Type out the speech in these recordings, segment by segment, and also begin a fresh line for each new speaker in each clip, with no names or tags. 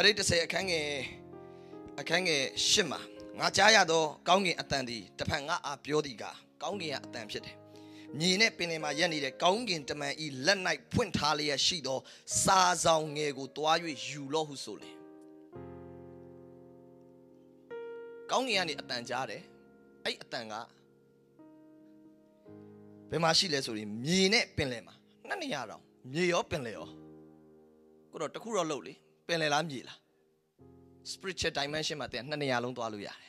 ယာရိတ်30အခန်းငယ်အခန်းငယ်10မှာငါကြားရသောကောင်းကင်အတန်သည်တဖန်ငါအားပြောသည်ကကောင်းကင်ကအတန်ဖြစ်တယ်။မြေနဲ့ပင်လယ်မှာရက်နေတဲ့ကောင်းကင်တမန်ဤလက်၌ဖွင့်ထားလျက်ရှိသောစာဆောင်ငယ်ကိုတွား၍ယူလော့ဟုဆိုလေ။ကောင်းကင်ကနေအတန်ကြားတယ်။အဲ့အတန်ကဘယ်မှာရှိလဲဆိုရင်မြေနဲ့ပင်လယ်မှာနှစ်နေရာတော့မြေရောပင်လယ်ရောကိုတော့တခုတော့လှုပ်လေ။ပင်လယ်လားမြေလား spiritual dimension မှာတင်နှစ်နေရာလုံးသွားလို့ရတယ်။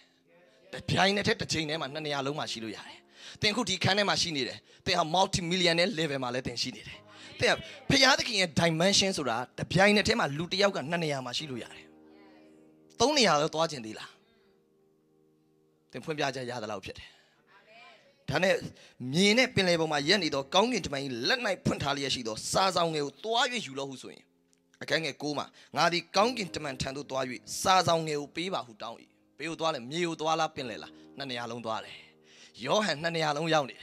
တစ်ပြိုင်တည်းတစ်ချိန်တည်းမှာနှစ်နေရာလုံးမှာရှိလို့ရတယ်။တင်ခုဒီခန်းထဲမှာရှိနေတယ်။တင်ဟာ multi millionaire level မှာလည်းတင်ရှိနေတယ်။တင်ဖျားသခင်ရဲ့ dimension ဆိုတာတစ်ပြိုင်တည်းမှာလူတစ်ယောက်ကနှစ်နေရာမှာရှိလို့ရတယ်။သုံးနေရာတော့သွားခြင်းသေးလား။တင်ဖွင့်ပြချက်ရသလောက်ဖြစ်တယ်။ဒါနဲ့မြင်းနဲ့ပင်လယ်ပေါ်မှာရက်နေသောကောင်းကင်တမန်ကြီးလက်၌ဖွင့်ထားလျက်ရှိသောစာဆောင်ငယ်ကိုသွား၍ယူလို့ဟုဆိုရင်啊，看看哥嘛，我的钢筋这边长度多远？三丈牛皮吧，胡长的，牛多嘞，牛多那边来了，那你家龙多嘞？有人，那你家龙养的？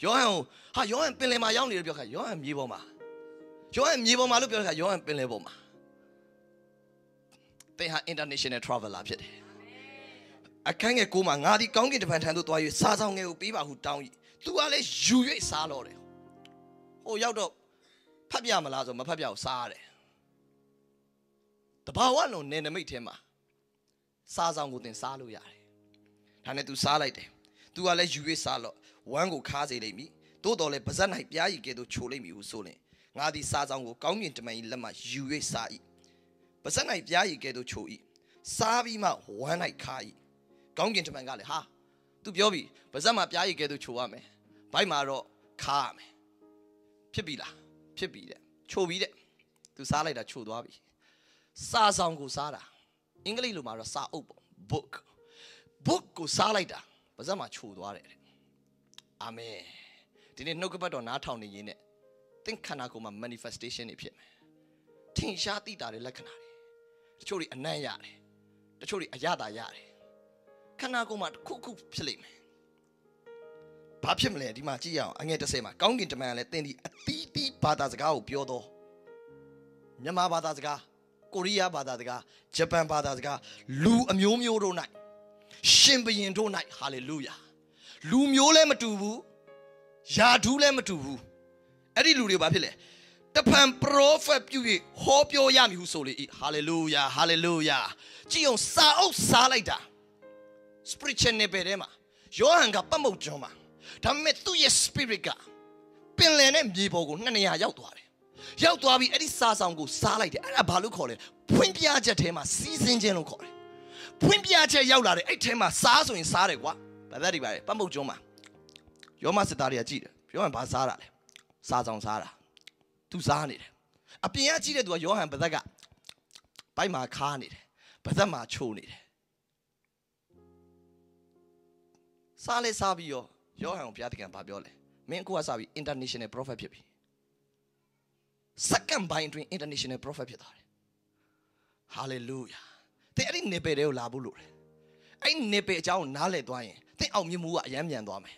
有人，哈，有人边来嘛养的，别看有人尾巴嘛，有人尾巴嘛，都别看有人边来尾巴。等下 international travel 那边的。啊，看看哥嘛，我的钢筋这边长度多远？三丈牛皮吧，胡长的，多来优越啥了嘞？我要到拍照嘛，拿什么拍照？傻嘞！တဘာဝလုံးနယ်နမိတ်ထဲမှာစားဆောင်ကိုသင်စားလို့ရတယ်ဒါနဲ့ तू စားလိုက်တယ်။ तू ကလည်းယူ၍စားလို့ဝမ်းကိုခါစေလိမ့်မည်။သို့တော်လည်းပါဇက်၌ပြားရည်ကဲ့သို့ချိုလိမ့်မည်ဟုဆိုလင်ငါသည်စားဆောင်ကိုကောင်းမြင်တမန်၏လက်မှယူ၍စား၏။ပါဇက်၌ပြားရည်ကဲ့သို့ချို၏။စားပြီးမှဝမ်း၌ခါ၏။ကောင်းကင်တမန်ကလည်းဟာ तू ပြောပြီပါဇက်မှာပြားရည်ကဲ့သို့ချိုရမယ်။ဘိုက်မှာတော့ခါရမယ်။ဖြစ်ပြီလား။ဖြစ်ပြီတဲ့။ချိုပြီတဲ့။ तू စားလိုက်တာချိုသွားပြီစာဆောင်ကိုစားတာအင်္ဂလိပ်လိုမှာတော့စာအုပ်ပေါ့ book book ကိုစားလိုက်တာပါဇက်မှာခြုံသွားတယ်အာမင်ဒီနေ့နှုတ်ကပတ်တော်နားထောင်နေရင်းနဲ့သင်ခန္ဓာကိုယ်မှာ manifestation တွေဖြစ်မယ်ထင်ရှားသိတာတဲ့လက္ခဏာတွေတချို့တွေအနံ့ရတယ်တချို့တွေအရသာရတယ်ခန္ဓာကိုယ်မှာတစ်ခုခုဖြစ်လိမ့်မယ်ဘာဖြစ်မလဲဒီမှာကြည့်ရအောင်အငယ်30မှာကောင်းကင်တမန်ကလည်းသင်ဒီအသီးသီးဘာသာစကားကိုပြောတော့မြန်မာဘာသာစကားကိုရီးယားဘာသာစကားဂျပန်ဘာသာစကားလူအမျိုးမျိုးတို့၌ရှင်ဘရင်တို့၌ဟာလေလုယာလူမျိုးလည်းမတူဘူးယာဓူးလည်းမတူဘူးအဲ့ဒီလူတွေဘာဖြစ်လဲတဖန်ပရောဖက်ပြု၍ဟောပြောရမည်ဟုဆိုလေ၏ဟာလေလုယာဟာလေလုယာကြည်အောင်စာအုပ်စားလိုက်တာ spiritual နဲ့ပဲထဲမှာယောဟန်ကပတ်မုတ်ကျွန်းမှာဒါပေမဲ့သူ့ရဲ့ spirit ကပင်လယ်နဲ့မြေပေါ်ကိုနှစ်နေရာရောက်သွားတယ်ရောက်သွားပြီးအဲ့ဒီစားဆောင်ကိုစားလိုက်တယ်အဲ့ဒါဘာလို့ခေါ်လဲဖွင့်ပြချက်ထဲမှာစီးစင်းခြင်းလို့ခေါ်တယ်ဖွင့်ပြချက်ရောက်လာတယ်အဲ့ထဲမှာစားဆိုရင်စားတယ်ကွာဘာသက်တွေပါလဲပတ်မုတ်ကျွန်းမှာယောမစစ်သားတွေကကြည့်တယ်ယောဟန်ဘာစားတာလဲစားဆောင်စားတာသူစားနေတယ်အပြင်ကကြည့်တဲ့သူကယောဟန်ဘာသက်ကပိုက်မှာခါနေတယ်ဘာသက်မှာချိုးနေတယ်စားလဲစားပြီးရောယောဟန်ကိုဘုရားသခင်ကဘာပြောလဲမင်းအခုကစားပြီး international prophet ဖြစ်ပြီစက္ကန့်ပိုင်းအတွင်း international prophet ဖြစ်သွားတယ် hallelujah သင်အဲ့ဒီနေပယ်တွေကိုလာဖို့လိုတယ်အဲ့ဒီနေပယ်အကြောင်းနားလည်သွားရင်သင်အောင်မြင်မှုကအယမ်းမြန်သွားမယ်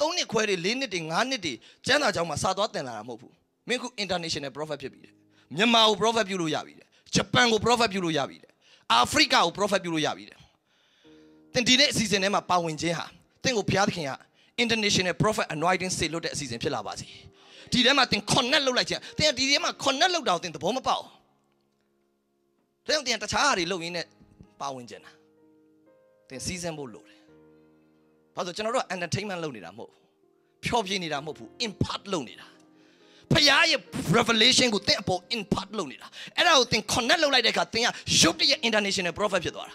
၃နှစ်ခွဲတွေ၄နှစ်တွေ၅နှစ်တွေကျမ်းစာကြောင်းမှာစာသွားတင်လာတာမဟုတ်ဘူးမင်းခု international prophet ဖြစ်ပြီတဲ့မြန်မာကို prophet ပြုလို့ရပြီတဲ့ဂျပန်ကို prophet ပြုလို့ရပြီတဲ့အာဖရိကကို prophet ပြုလို့ရပြီတဲ့သင်ဒီနေ့အစီအစဉ်ထဲမှာပါဝင်ခြင်းဟာသင်ကိုဘုရားသခင်က international prophet anointing စေလွတ်တဲ့အစီအစဉ်ဖြစ်လာပါစေ။ဒီထဲမှာသင် connect လုပ်လိုက်ခြင်းသင်ဒီထဲမှာ connect လုပ်တာကိုသင်သဘောမပေါက်ဒါကြောင့်သင်တခြားဟာတွေလုပ်ရင်းနဲ့ပါဝင်ခြင်းတာသင်စီးဆင်းဖို့လိုတယ်ဘာလို့ကျွန်တော်တို့ entertainment လုပ်နေတာမဟုတ်ဘူးဖျော်ဖြေနေတာမဟုတ်ဘူး impart လုပ်နေတာဖရားရဲ့ revelation ကိုသင်အပေါ် impart လုပ်နေတာအဲ့ဒါကိုသင် connect လုပ်လိုက်တဲ့အခါသင်ကရုပ်တရက် international prophet ဖြစ်သွားတာ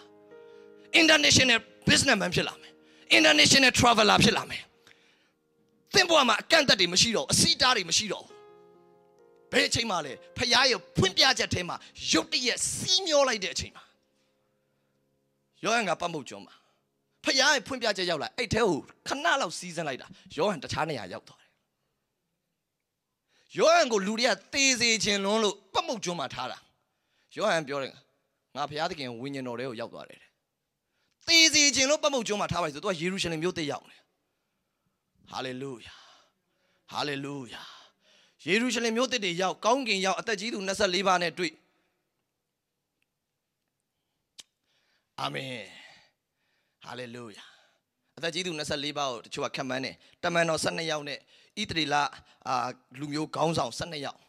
international businessman ဖြစ်လာမယ် international traveler ဖြစ်လာမယ်င့်ဘဝမှာအကန့်အသတ်တွေမရှိတော့အစီတားတွေမရှိတော့ဘယ်အချိန်မှလဲဖရားရဲ့ဖွင့်ပြချက်ထဲမှာရုတ်တရက်စီးမျောလိုက်တဲ့အချိန်မှာယောဟန်ကပတ်မုတ်ကျော်မှာဖရားရဲ့ဖွင့်ပြချက်ရောက်လာအဲ့ထဲကိုခဏလောက်စီးစင်းလိုက်တာယောဟန်တခြားနေရာရောက်သွားတယ်ယောဟန်ကိုလူတွေကသေစေခြင်းလွန်းလို့ပတ်မုတ်ကျွန်းမှာထားတာယောဟန်ပြောတယ်ငါဖရားသခင်ဝိညာဉ်တော်ထဲကိုရောက်သွားတယ်သေစေခြင်းလို့ပတ်မုတ်ကျွန်းမှာထားပါဆိုသူကယေရုရှလင်မြို့သိရောက်နေဟာလေလုယာဟာလေလုယာယေရုရှလင်မြို့သစ်တွေရောက်ကောင်းကင်ရောက်အသက်ကြီးသူ24ပါးနဲ့တွေ့အာမင်ဟာလေလုယာအသက်ကြီးသူ24ပါးကိုတချို့ကခံမှန်းတယ်တမန်တော်12ယောက်နဲ့ဣသရေလအာလူမျိုးခေါင်းဆောင်12ယောက်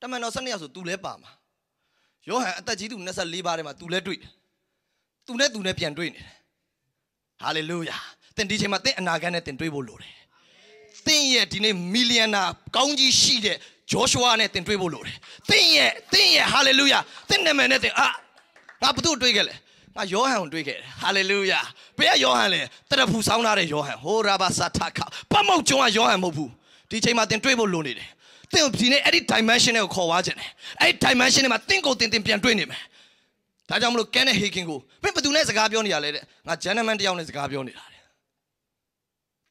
တမန်တော်12ယောက်ဆိုသူလဲပါမှာယောဟန်အသက်ကြီးသူ24ပါးထဲမှာသူလဲတွေ့သူနဲ့သူနဲ့ပြန်တွေ့နေတယ်ဟာလေလုယာသင်ဒီချိန်မှာသင်အနာဂတ်နဲ့သင်တွေးဖို့လိုတယ်သင်ရဲ့ဒီနေ့မီလီယံနာကောင်းကြီးရှိတဲ့ဂျောရှုဝါနဲ့သင်တွေးဖို့လိုတယ်သင်ရဲ့သင်ရဲ့ဟာလေလုယာသင်နာမည်နဲ့သင်အာငါဘု து တွေးခဲ့လဲငါယောဟန်ကိုတွေးခဲ့တယ်ဟာလေလုယာဘယ်ကယောဟန်လဲတရဖူဆောင်းထားတဲ့ယောဟန်ဟိုရာဘာစာထခပတ်မုတ်ကျွန်းကယောဟန်မဟုတ်ဘူးဒီချိန်မှာသင်တွေးဖို့လိုနေတယ်သင်ဒီနေ့အဲ့ဒီ dimension ကိုခေါ်ွားခြင်းတယ်အဲ့ဒီ dimension တွေမှာသင်ကိုသင်သင်ပြန်တွေးနေမယ်ဒါကြောင့်မလို့ Kenneth Hagin ကိုမင်းဘယ်သူနဲ့စကားပြောနေရလဲတဲ့ငါ gentleman တယောက်နဲ့စကားပြောနေတာ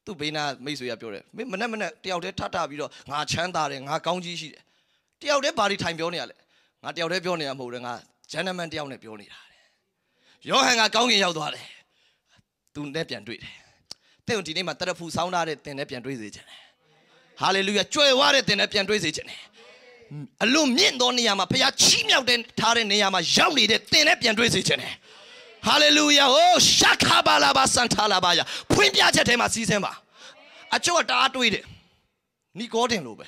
သူ့ဘေးနားမိတ်ဆွေကပြောတယ်မင်းမနဲ့မနဲ့တယောက်တည်းထထပြီးတော့ငါချမ်းသာတယ်ငါကောင်းကြီးရှိတယ်တယောက်တည်းဘာတွေထိုင်ပြောနေရလဲငါတယောက်တည်းပြောနေတာမဟုတ်ဘူးငါဂျန်နမန်တယောက်နဲ့ပြောနေတာတဲ့ယောဟန်ကကောင်းကင်ရောက်သွားတယ်သူနဲ့ပြန်တွေ့တယ်သင်ဒီနေ့မှာတရဖူဆောင်းထားတဲ့သင်နဲ့ပြန်တွေ့စေချင်တယ်ဟာလေလုယာကြွယ်ဝတဲ့သင်နဲ့ပြန်တွေ့စေချင်တယ်အလွန်မြင့်သောနေရာမှာဖခင်ချီးမြှောက်တဲ့ထားတဲ့နေရာမှာရောက်နေတဲ့သင်နဲ့ပြန်တွေ့စေချင်တယ်ဟာလေလုယာဟိုရှာခါဘာလာဘာစန်ထာလာဘာယာဖွင့်ပြချက်ထဲမှာစီးဆင်းပါအချို့ကတအားတွေးတယ်နီကောတင်လိုပဲ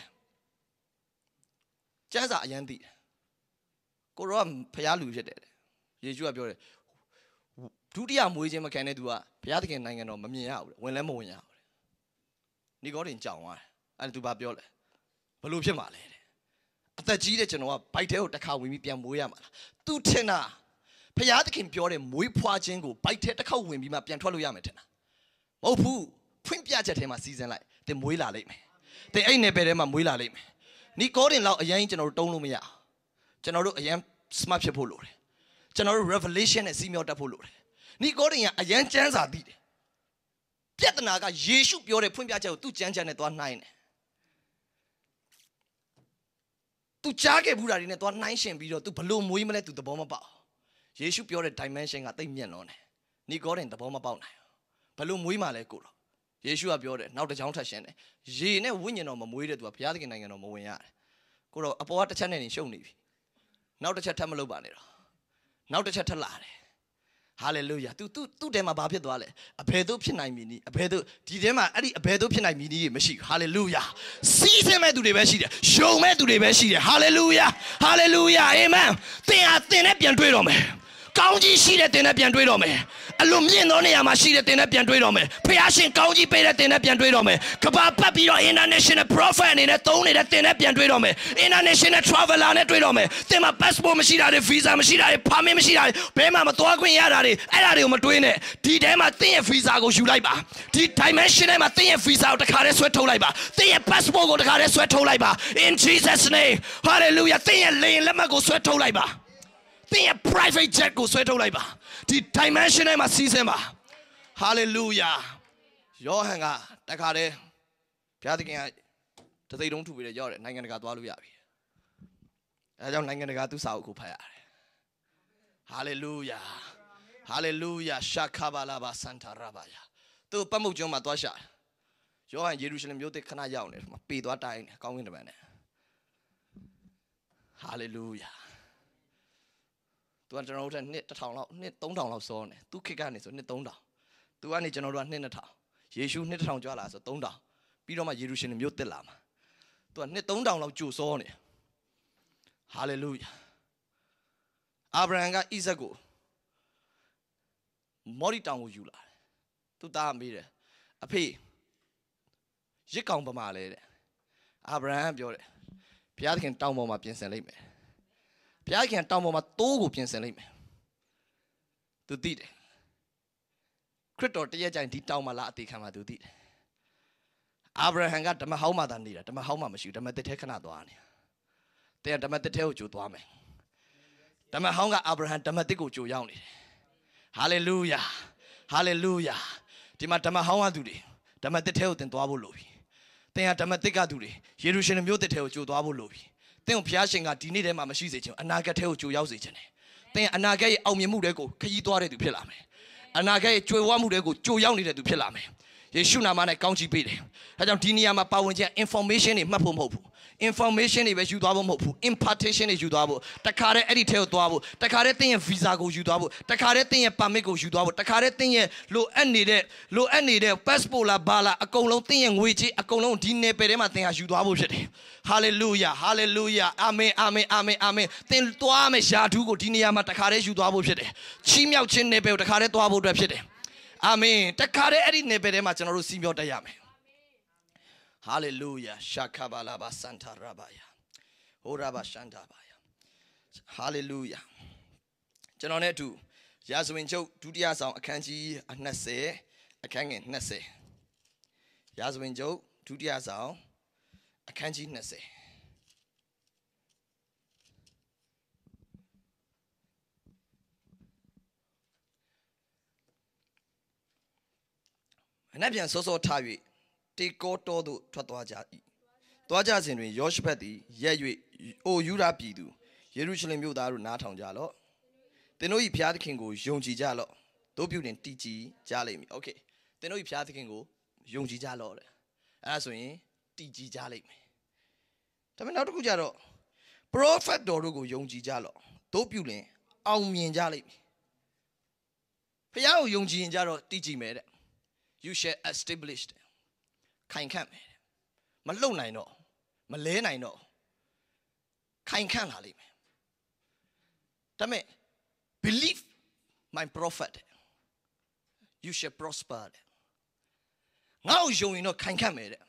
ကျမ်းစာအရန်သိတယ်ကိုရောကဖျားလူဖြစ်တယ်ယေရှုကပြောတယ်ဒုတိယမွေးခြင်းမခံတဲ့သူကဘုရားသခင်နိုင်ငံတော်မမြင်ရဘူးဝင်လည်းမဝင်ရဘူးနီကောတင်ကြောင်သွားတယ်အဲ့ဒါသူဘာပြောလဲဘလို့ဖြစ်မှာလဲတဲ့အသက်ကြီးတဲ့ကျွန်တော်ကဘိုက်ထဲကိုတစ်ခါဝင်ပြီးပြန်မွေးရမှာလားသူထင်တာဖျားသခင်ပြောတဲ့မွေးဖွားခြင်းကိုဘိုက်ထဲတစ်ခေါက်ဝင်ပြီးမှပြန်ထွက်လို့ရမယ်ထင်တာမဟုတ်ဘူးဖွင့်ပြချက်ထဲမှာစီစဉ်လိုက်သင်မွေးလာလိမ့်မယ်သင်အဲ့နယ်ပယ်ထဲမှာမွေးလာလိမ့်မယ်နီကောဒင်လောက်အရင်ကျွန်တော်တို့တုံးလို့မရကျွန်တော်တို့အရင် smart ဖြစ်ဖို့လိုတယ်ကျွန်တော်တို့ revelation နဲ့စီမျောတက်ဖို့လိုတယ်နီကောဒင်ကအရင်စံစာသိတယ်ပြဿနာကယေရှုပြောတဲ့ဖွင့်ပြချက်ကိုသူ့ကြမ်းကြမ်းနဲ့သွားနှိုင်းတယ်။ तू ကြားခဲ့ဘူးတာတွေနဲ့ तू နှိုင်းရှင်ပြီးတော့ तू ဘလို့မွေးမလဲ तू သဘောမပေါက်။ယေရှုပြောတဲ့ dimension ကတိတ်မြင့်လွန်းတယ်နီကောဒင်သဘောမပေါက်နိုင်ဘူးဘလို့မွေးမှလဲကိုတော့ယေရှုကပြောတယ်နောက်တစ်ကြောင်းထပ်ရှင်းတယ်ရေနဲ့ဝိညာဉ်တော်မမွေးတဲ့သူကဘုရားသခင်နိုင်ငံတော်မဝင်ရတယ်ကိုတော့အပေါ်ကတစ်ချက်နဲ့နေရှုပ်နေပြီနောက်တစ်ချက်ထပ်မလုပ်ပါနဲ့တော့နောက်တစ်ချက်ထပ်လာတယ်ဟာလေလုယာ तू तू သူ့တဲမှာဘာဖြစ်သွားလဲအဘယ်သို့ဖြစ်နိုင်မည်နည်းအဘယ်သို့ဒီတဲမှာအဲ့ဒီအဘယ်သို့ဖြစ်နိုင်မည်နည်းမရှိဟာလေလုယာစီးစင်းမဲ့သူတွေပဲရှိတယ်ယုံမဲ့သူတွေပဲရှိတယ်ဟာလေလုယာဟာလေလုယာအာမင်သင်ဟာသင်နဲ့ပြန်တွေ့တော့မယ်ကောင်းကြီးရှိတဲ့တင်နဲ့ပြန်တွေးတော့မယ်အလွန်မြင့်သောနေရာမှာရှိတဲ့တင်နဲ့ပြန်တွေးတော့မယ်ဖះရှင်ကောင်းကြီးပေးတဲ့တင်နဲ့ပြန်တွေးတော့မယ်ကဘာပတ်ပြီးတော့ international prophet အနေနဲ့သုံးနေတဲ့တင်နဲ့ပြန်တွေးတော့မယ် international traveler နဲ့တွေးတော့မယ်တင်မှာ passport မရှိတာတွေ visa မရှိတာတွေ permit မရှိတာတွေဘဲမှာမသွားခွင့်ရတာတွေအဲ့ဒါတွေကိုမတွေးနဲ့ဒီတဲမှာတင်ရဲ့ visa ကိုယူလိုက်ပါဒီ dimension ထဲမှာတင်ရဲ့ visa ကိုတခါတည်းဆွဲထုတ်လိုက်ပါတင်ရဲ့ passport ကိုတခါတည်းဆွဲထုတ်လိုက်ပါ in jesus name hallelujah တင်ရဲ့လေရင်လက်မှတ်ကိုဆွဲထုတ်လိုက်ပါသင်ရဲ့ private jet ကိုဆွဲထုတ်လိုက်ပါဒီ dimension ထဲမှာစီးဆင်းပါ hallelujah ယောဟန်ကတခါတည်းဘုရားသခင်ကတသိတုံးထူပြီးတော့ရောက်တယ်နိုင်ငံတကာသွားလို့ရပြီအဲဒါကြောင့်နိုင်ငံတကာသူ့စာအုပ်ကိုဖတ်ရတယ် hallelujah hallelujah ရှာခဘာလာဘာစန်တာရဘာယာသူ့ပတ်မှုကျွန်းမှာသွားရှာယောဟန်ယေရုရှလင်မြို့သစ်ခဏရောက်နေတယ်ပေသွားတိုင်းကောင်းကင်တမန်နဲ့ hallelujah သူကကျွန်တော်တို့ထက်နှစ်1000လောက်နှစ်3000လောက်စောနေသူခေတ်ကနေဆိုနှစ်3000သူကနေကျွန်တော်တို့ကနှစ်2000ယေရှုနှစ်1000ကြွလာဆို3000ပြီးတော့မှယေရုရှလင်မြို့တက်လာမှာသူကနှစ်3000လောက်ကြိုစောနေဟာလေလုယာအာဗြဟံကဣဇက်ကိုမော်ရီတောင်ကိုယူလာတယ်သူသားမေးတယ်အဖေရစ်ကောင်ပမာလဲတဲ့အာဗြဟံပြောတယ်ဘုရားသခင်တောင်ပေါ်မှာပြင်ဆင်လိုက်မယ်ဘုရားခင်တောင်ပေါ်မှာတိုးကိုပြင်ဆင်လိုက်မယ်သူသိတယ်ခရစ်တော်တရက်ကြိုင်ဒီတောင်မှာလာအသေးခံမှာသူသိတယ်အာဗြဟံကဓမ္မဟောင်းမှာသာနေတာဓမ္မဟောင်းမှာမရှိဘူးဓမ္မသစ်ထဲခဏသွားနေတာတဲ့ဓမ္မသစ်ထဲကိုကြိုသွားမယ်ဓမ္မဟောင်းကအာဗြဟံဓမ္မသစ်ကိုကြိုရောက်နေတယ်ဟာလေလုယာဟာလေလုယာဒီမှာဓမ္မဟောင်းကသူတွေဓမ္မသစ်ထဲကိုသင်သွားဖို့လိုပြီသင်ဟာဓမ္မသစ်ကသူတွေယေရုရှလင်မြို့သစ်ထဲကိုကြိုသွားဖို့လိုပြီသင်ကိုဘုရားရှင်ကဒီနေ့ထဲမှာမရှိစေချင်အနာဂတ်ထဲကိုကြိုရောက်စေချင်တယ်သင်အနာဂတ်ရဲ့အောင်မြင်မှုတွေကိုခရီးသွားတဲ့သူဖြစ်လာမယ်အနာဂတ်ရဲ့ကြွယ်ဝမှုတွေကိုကြိုရောက်နေတဲ့သူဖြစ်လာမယ်ယေရှုနာမနဲ့ကောင်းချီးပေးတယ်အဲကြောင့်ဒီနေရာမှာပါဝင်ခြင်း information တွေမှတ်ဖို့မဟုတ်ဘူး information တွေပဲယူသွားဖို့မဟုတ်ဘူး impartation တွေယူသွားဖို့တခါတည်းအဲ့ဒီထဲကိုသွားဖို့တခါတည်းသင်ရဲ့ visa ကိုယူသွားဖို့တခါတည်းသင်ရဲ့ permit ကိုယူသွားဖို့တခါတည်းသင်ရဲ့လိုအပ်နေတဲ့လိုအပ်နေတဲ့ passport လားဘာလားအကုန်လုံးသင်ရဲ့ငွေကြေးအကုန်လုံးဒီ level ထဲမှာသင်ဟာယူသွားဖို့ဖြစ်တယ် hallelujah hallelujah amen amen amen amen သင်သွားမယ့်ယာဓုကိုဒီနေရာမှာတခါတည်းယူသွားဖို့ဖြစ်တယ်ချီးမြှောက်ခြင်း level ကိုတခါတည်းသွားဖို့အတွက်ဖြစ်တယ်အာမင်တခါတည်းအဲ့ဒီ level ထဲမှာကျွန်တော်တို့စီးမြောက်တတ်ရမယ်ဟာလေလုယာရှာခဘာလာဘာစန်တာရဘာယာဟောရာဘာရှန်တာဘာယာဟာလေလုယာကျွန်တော်နဲ့အတူရာဇဝင်ချုပ်ဒုတိယဆောင်အခန်းကြီး20အခန်းငယ်20ရာဇဝင်ချုပ်ဒုတိယဆောင်အခန်းကြီး20အနက်ပြန်စောစောထားတေကောတောသို့ထွက်သွားကြ၏သွားကြစဉ်တွင်ယောရှဖတ်သည်ရက်၍အိုယူရာပြည်သူယေရုရှလင်မြို့သားတို့နားထောင်ကြလော့သင်တို့၏ဘုရားသခင်ကိုယုံကြည်ကြလော့တို့ပြုရင်တည်ကြည်ကြလိမ့်မည်โอเคသင်တို့၏ဘုရားသခင်ကိုယုံကြည်ကြလော့တဲ့အဲဒါဆိုရင်တည်ကြည်ကြလိမ့်မယ်ဒါပေမဲ့နောက်တစ်ခုကြတော့ prophet တော်တို့ကိုယုံကြည်ကြလော့တို့ပြုရင်အောင်မြင်ကြလိမ့်မယ်ဘုရားကိုယုံကြည်ရင်ကြတော့တည်ကြည်မယ်တဲ့ you shall established ခိုင်ခန့်မယ်မလှုပ်နိုင်တော့မလဲနိုင်တော့ခိုင်ခန့်လာလိမ့်မယ်ဒါမဲ့ believe my prophet you shall prosper ငါ့ကိုယုံရင်တော့ခိုင်ခန့်မယ်တဲ့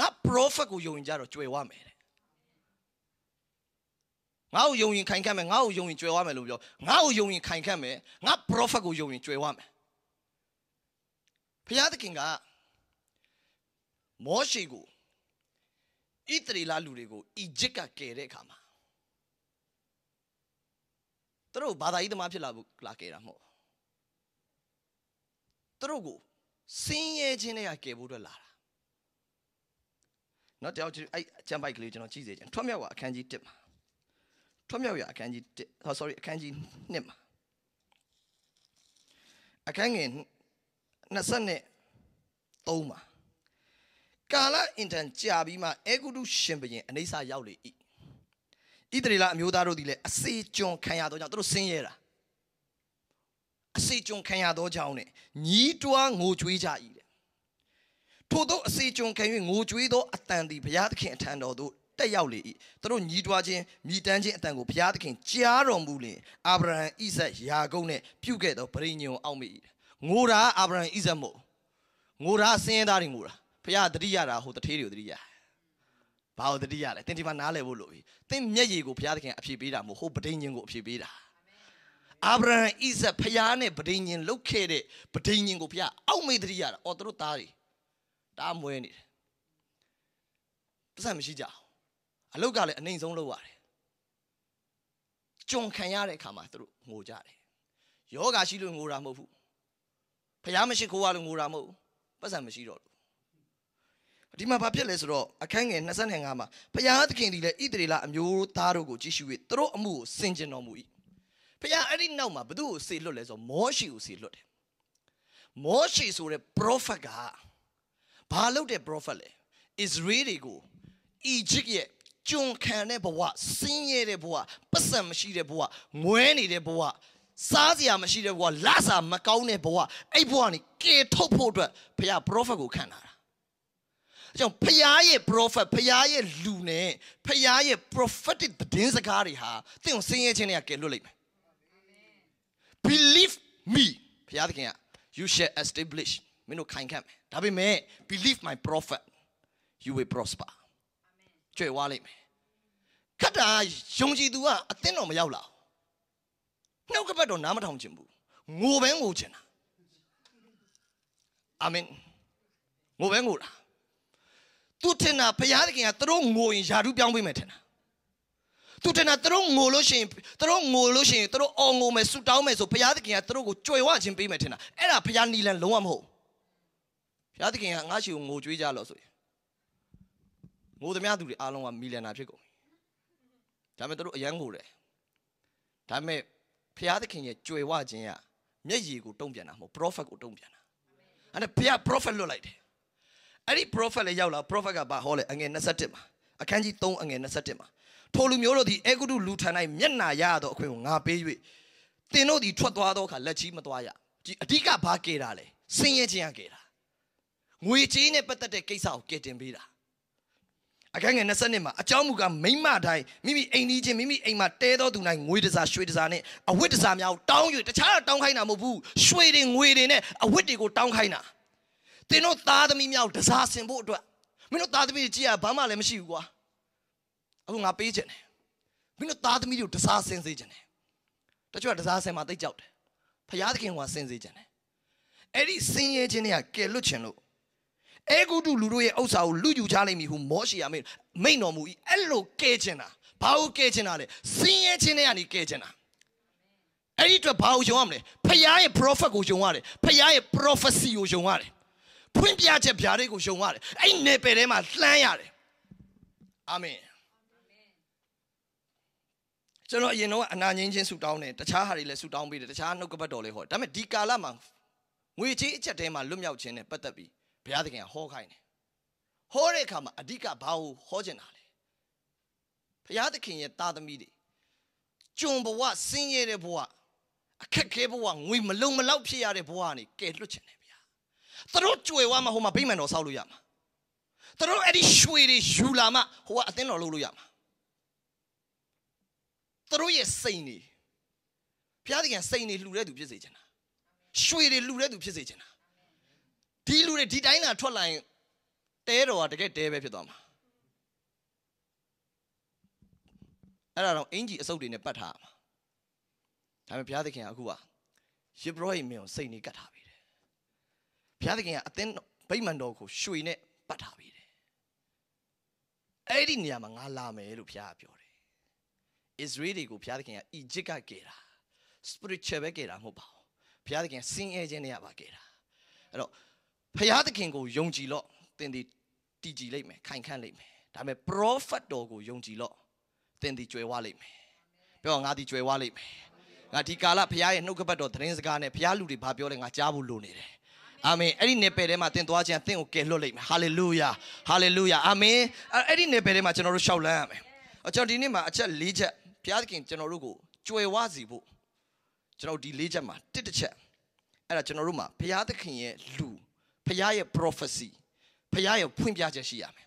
ငါ prophet ကိုယုံရင်ကြတော့ကြွယ်ဝမယ်တဲ့ငါ့ကိုယုံရင်ခိုင်ခန့်မယ်ငါ့ကိုယုံရင်ကြွယ်ဝမယ်လို့ပြောငါ့ကိုယုံရင်ခိုင်ခန့်မယ်ငါ prophet ကိုယုံရင်ကြွယ်ဝမယ်ဘုရားသခင်ကမောရှေကိုဣသရေလလူတွေကိုအီဂျစ်ကကယ်တဲ့အခါမှာသူတို့ဘာသာရေးသမားဖြစ်လာဘူးလာကယ်တာမဟုတ်သူတို့ကိုစင်းရဲခြင်းတွေကကယ်ဖို့အတွက်လာတာနော်တယောက်ချင်းအဲ့ချမ်ပိုက်ကလေးကျွန်တော်ကြည့်စေချင်ထွတ်မြောက်ရအခန်းကြီး1မှာထွတ်မြောက်ရအခန်းကြီး1ဟော sorry အခန်းကြီး2မှာအခန်းငယ်23မှာကာလအင်တန်ကြာပြီးမှအေဂုတုရှင်ဘုရင်အနေဆာရောက်လေ၏ဣသရေလအမျိုးသားတို့သည်လည်းအစေကျွန်ခံရသောကြောင့်သူတို့ဆင်းရဲတာအစေကျွန်ခံရသောကြောင့်နဲ့ညီးတွားငိုကြွေးကြ၏တဲ့ထို့သောအစေကျွန်ခံ၍ငိုကြွေးသောအတန်သည်ဘုရားသခင်အထံတော်သို့တက်ရောက်လေ၏သူတို့ညီးတွားခြင်းမိတမ်းခြင်းအတန်ကိုဘုရားသခင်ကြားတော်မူလင်အာဗြဟံဣဇက်ယာကုပ်နှင့်ပြုခဲ့သောပရိညုံအောင်မိ၏ငိုတာအာဗြဟံဣဇက်မို့ငိုတာဆင်းရဲသားတွေငိုတာဖះတတိရတာဟိုတထေးတွေကိုတတိရဘာလို့တတိရလဲတင်ဒီမှာနားလဲဖို့လို့ပြီတင်မျက်ရည်ကိုဖះသခင်အဖြေပေးတာမဟုတ်ဟိုပဋိညင်ကိုအဖြေပေးတာအာဗြဟံဣဇက်ဖះနဲ့ပဋိညင်လုတ်ခဲ့တဲ့ပဋိညင်ကိုဖះအောက်မေ့တတိရတာအော်သူတို့သားတွေတားမွဲနေတယ်ပတ်စံမရှိကြအောင်အလုတ်ကလည်းအနှိမ်ဆုံးလုပ်ရတယ်ကြုံခံရတဲ့အခါမှာသူတို့ငိုကြတယ်ယောဂါရှိလို့ငိုတာမဟုတ်ဘူးဖះမရှိခိုးရလို့ငိုတာမဟုတ်ဘူးပတ်စံမရှိတော့ဘူးဒီမှာဘာဖြစ်လဲဆိုတော့အခန်းငယ်25မှာဘုရားသခင်ဒီလေဣတရေလအမျိုးသားတို့ကိုကြည့်ရှု၍သူတို့အမှုကိုစင်ကြင်တော်မူ၏ဘုရားအဲ့ဒီနောက်မှာဘသူ့ကိုစေလွတ်လဲဆိုတော့မောရှိကိုစေလွတ်တယ်မောရှိဆိုတဲ့ prophet ကဘာလုပ်တဲ့ prophet လဲ Israel တွေကို Egypt ရဲ့ကျွန်ခံတဲ့ဘဝဆင်းရဲတဲ့ဘဝပတ်စံမရှိတဲ့ဘဝငွဲနေတဲ့ဘဝစားစရာမရှိတဲ့ဘဝလစာမကောင်းတဲ့ဘဝအဲ့ဘဝကနေကယ်ထုတ်ဖို့အတွက်ဘုရား prophet ကိုခန့်ထားတာအကြောင်းဖရားရဲ့ prophet ဖရားရဲ့လူနဲ့ဖရားရဲ့ prophetic သတင်းစကားတွေဟာသင်ကိုဆင်းရဲခြင်းတွေကကယ်လွတ်လိမ့်မယ် believe me ဖရားသခင်က you shall establish မင်းတို့ခိုင်ခံ့မယ်ဒါပေမဲ့ believe my prophet you will prosper ကြွယ်ဝလိမ့်မယ်ခတ်တာယုံကြည်သူကအသင်းတော်မရောက်လာဘူးနှုတ်ကပတ်တော်နားမထောင်ခြင်းဘူးငိုပဲငိုခြင်းတာအာမင်ငိုပဲငိုတာသူထင်တာဘုရားသခင်ကသူတို့ငိုရင်ယာရုပြောင်းပေးမယ်ထင်တာသူထင်တာသူတို့ငိုလို့ရှိရင်သူတို့ငိုလို့ရှိရင်သူတို့အော်ငိုမယ်ဆူတောင်းမယ်ဆိုဘုရားသခင်ကသူတို့ကိုကြွယ်ဝခြင်းပေးမယ်ထင်တာအဲ့ဒါဘုရားနီလန်လုံးဝမဟုတ်ဘုရားသခင်ကငါ့ရှိကိုငိုကြွေးကြလို့ဆိုရင်ငိုသမျှသူတွေအားလုံးကမီလန်နာဖြစ်ကုန်ဒါပေမဲ့သူတို့အယံငိုတယ်ဒါပေမဲ့ဘုရားသခင်ရဲ့ကြွယ်ဝခြင်းကမျက်ရည်ကိုတုံ့ပြန်တာမဟုတ် prophet ကိုတုံ့ပြန်တာအဲ့ဒါဘုရား prophet လွတ်လိုက်တယ်အဲ့ဒီ prophet လည်းရောက်လာ prophet ကဘာဟောလဲအငယ်27မှာအခန်းကြီး3အငယ်27မှာထိုလူမျိုးတို့သည်အေဂုတုလူထံ၌မျက်နာရသောအခွင့်ကိုငါပေး၍သင်တို့သည်ထွက်သွားသောအခါလက်ချီးမသွားရဒီအဓိကဘာကေတာလဲဆင်းရဲခြင်းကကေတာငွေကြေးနဲ့ပတ်သက်တဲ့ကိစ္စကိုကေတင်ပေးတာအခန်းငယ်20နှစ်မှာအကြောင်းမူကားမိမတိုင်းမိမိအိမ်ကြီးချင်းမိမိအိမ်မှာတဲတော်သူနိုင်ငွေတစားရွှေတစားနဲ့အဝတ်တစားများကိုတောင်း၍တခြားတော့တောင်းခိုင်းတာမဟုတ်ဘူးရွှေတွေငွေတွေနဲ့အဝတ်တွေကိုတောင်းခိုင်းတာသင်တို့သားသမီးများကိုတစားဆင်ဖို့အတွက်မင်းတို့သားသမီးကြီးကဘာမှလည်းမရှိဘူးကွာအခုငါပေးချင်တယ်မင်းတို့သားသမီးတွေကိုတစားဆင်စေချင်တယ်တချို့ကတစားဆင်မှတိတ်ကြောက်တယ်ဖျားသခင်ကဆင်စေချင်တယ်အဲ့ဒီဆင်ရဲခြင်းတွေကကယ်လွတ်ခြင်းလို့အဲဂုတုလူတို့ရဲ့ဥစ္စာကိုလူယူချလိုက်မိဟုမောရှိယာမိတ်မိန်တော်မူ၏အဲ့လိုကဲခြင်းတာဘာကိုကဲခြင်းတာလဲဆင်းရဲခြင်းတွေကနေကဲခြင်းတာအဲ့ဒီအတွက်ဘာကိုယုံရမလဲဖခင်ရဲ့ prophet ကိုယုံရတယ်ဖခင်ရဲ့ prophecy ကိုယုံရတယ်ဖွင့်ပြချက်ဗျာဒိတ်ကိုယုံရတယ်အဲ့နယ်ပယ်ထဲမှာလှမ်းရတယ်အာမင်ကျွန်တော်အရင်တော့အနာငင်းချင်းဆူတောင်းတယ်တခြားဟာတွေလည်းဆူတောင်းပေးတယ်တခြားနှုတ်ကပတ်တော်လည်းဟောဒါပေမဲ့ဒီကာလမှာငွေကြေးအချက်တဲမှာလွတ်မြောက်ခြင်းနဲ့ပတ်သက်ပြီးဘုရားသခင်ကဟောခိုင်းတယ်ဟောတဲ့အခါမှာအဓိကဘာကိုဟောချင်တာလဲဘုရားသခင်ရဲ့တာသမီတွေကျွန်ဘဝဆင်းရဲတဲ့ဘဝအခက်ခဲဘဝငွေမလုံမလောက်ဖြစ်ရတဲ့ဘဝကနေကယ်လွတ်ချင်တယ်သူတို့ကြွယ်ဝမှဟိုမှာဗိမာန်တော်ဆောက်လို့ရမှာသူတို့အဲ့ဒီရွှေတွေယူလာမှဟိုကအသင်းတော်လုပ်လို့ရမှာသူတို့ရဲ့စိတ်နေဘုရားသခင်စိတ်နေလှူတဲ့သူဖြစ်စေချင်တာရွှေတွေလှူတဲ့သူဖြစ်စေချင်တာဒီလူတွေဒီတိုင်းသာထွက်လာရင်တဲတော်ကတကယ်တဲပဲဖြစ်သွားမှာအဲ့ဒါတော့အင်ကြီးအစုပ်တွေနဲ့ပတ်ထားမှာဒါပေမဲ့ဘုရားသခင်ကအခုကယေဘရဟိမင်းကိုစိတ်နေကတ်ထားဘုရားသခင်ကအသင်းဗိမာန်တော်ကိုရွှေနဲ့ပတ်ထားပေးတယ်အဲ့ဒီနေရာမှာငါလာမယ်လို့ဘုရားကပြောတယ်အစ္စရေးတွေကိုဘုရားသခင်ကအီဂျစ်ကကယ်တာ spiritual ပဲကယ်တာမဟုတ်ပါဘူးဘုရားသခင်စင်အဲခြင်းတွေကပါကယ်တာအဲ့တော့ဘုရားသခင်ကိုယုံကြည်လို့သင်ဒီတည်ကြည်လိုက်မယ်ခိုင်ခန့်လိုက်မယ်ဒါပေမဲ့ prophet တော်ကိုယုံကြည်လို့သင်ဒီကြွယ်ဝလိုက်မယ်ပြောငါဒီကြွယ်ဝလိုက်မယ်ငါဒီကာလဘုရားရဲ့နှုတ်ကပတ်တော်သတင်းစကားနဲ့ဘုရားလူတွေဘာပြောလဲငါကြားဖို့လိုနေတယ်အာမင်အဲ့ဒီနယ်ပယ်ထဲမှာသင်သွားခြင်းသင်ကိုကယ်လွတ်လိမ့်မယ်ဟာလေလုယာဟာလေလုယာအာမင်အဲ့ဒီနယ်ပယ်ထဲမှာကျွန်တော်တို့ရှောက်လန်းရမယ်ကျွန်တော်ဒီနေ့မှာအချက်၄ချက်ဘုရားသခင်ကျွန်တော်တို့ကိုကြွယ်ဝစေဖို့ကျွန်တော်ဒီ၄ချက်မှာတစ်တစ်ချက်အဲ့ဒါကျွန်တော်တို့မှာဘုရားသခင်ရဲ့လူဘုရားရဲ့ prophecy ဘုရားရဲ့ဖွင့်ပြချက်ရှိရမယ်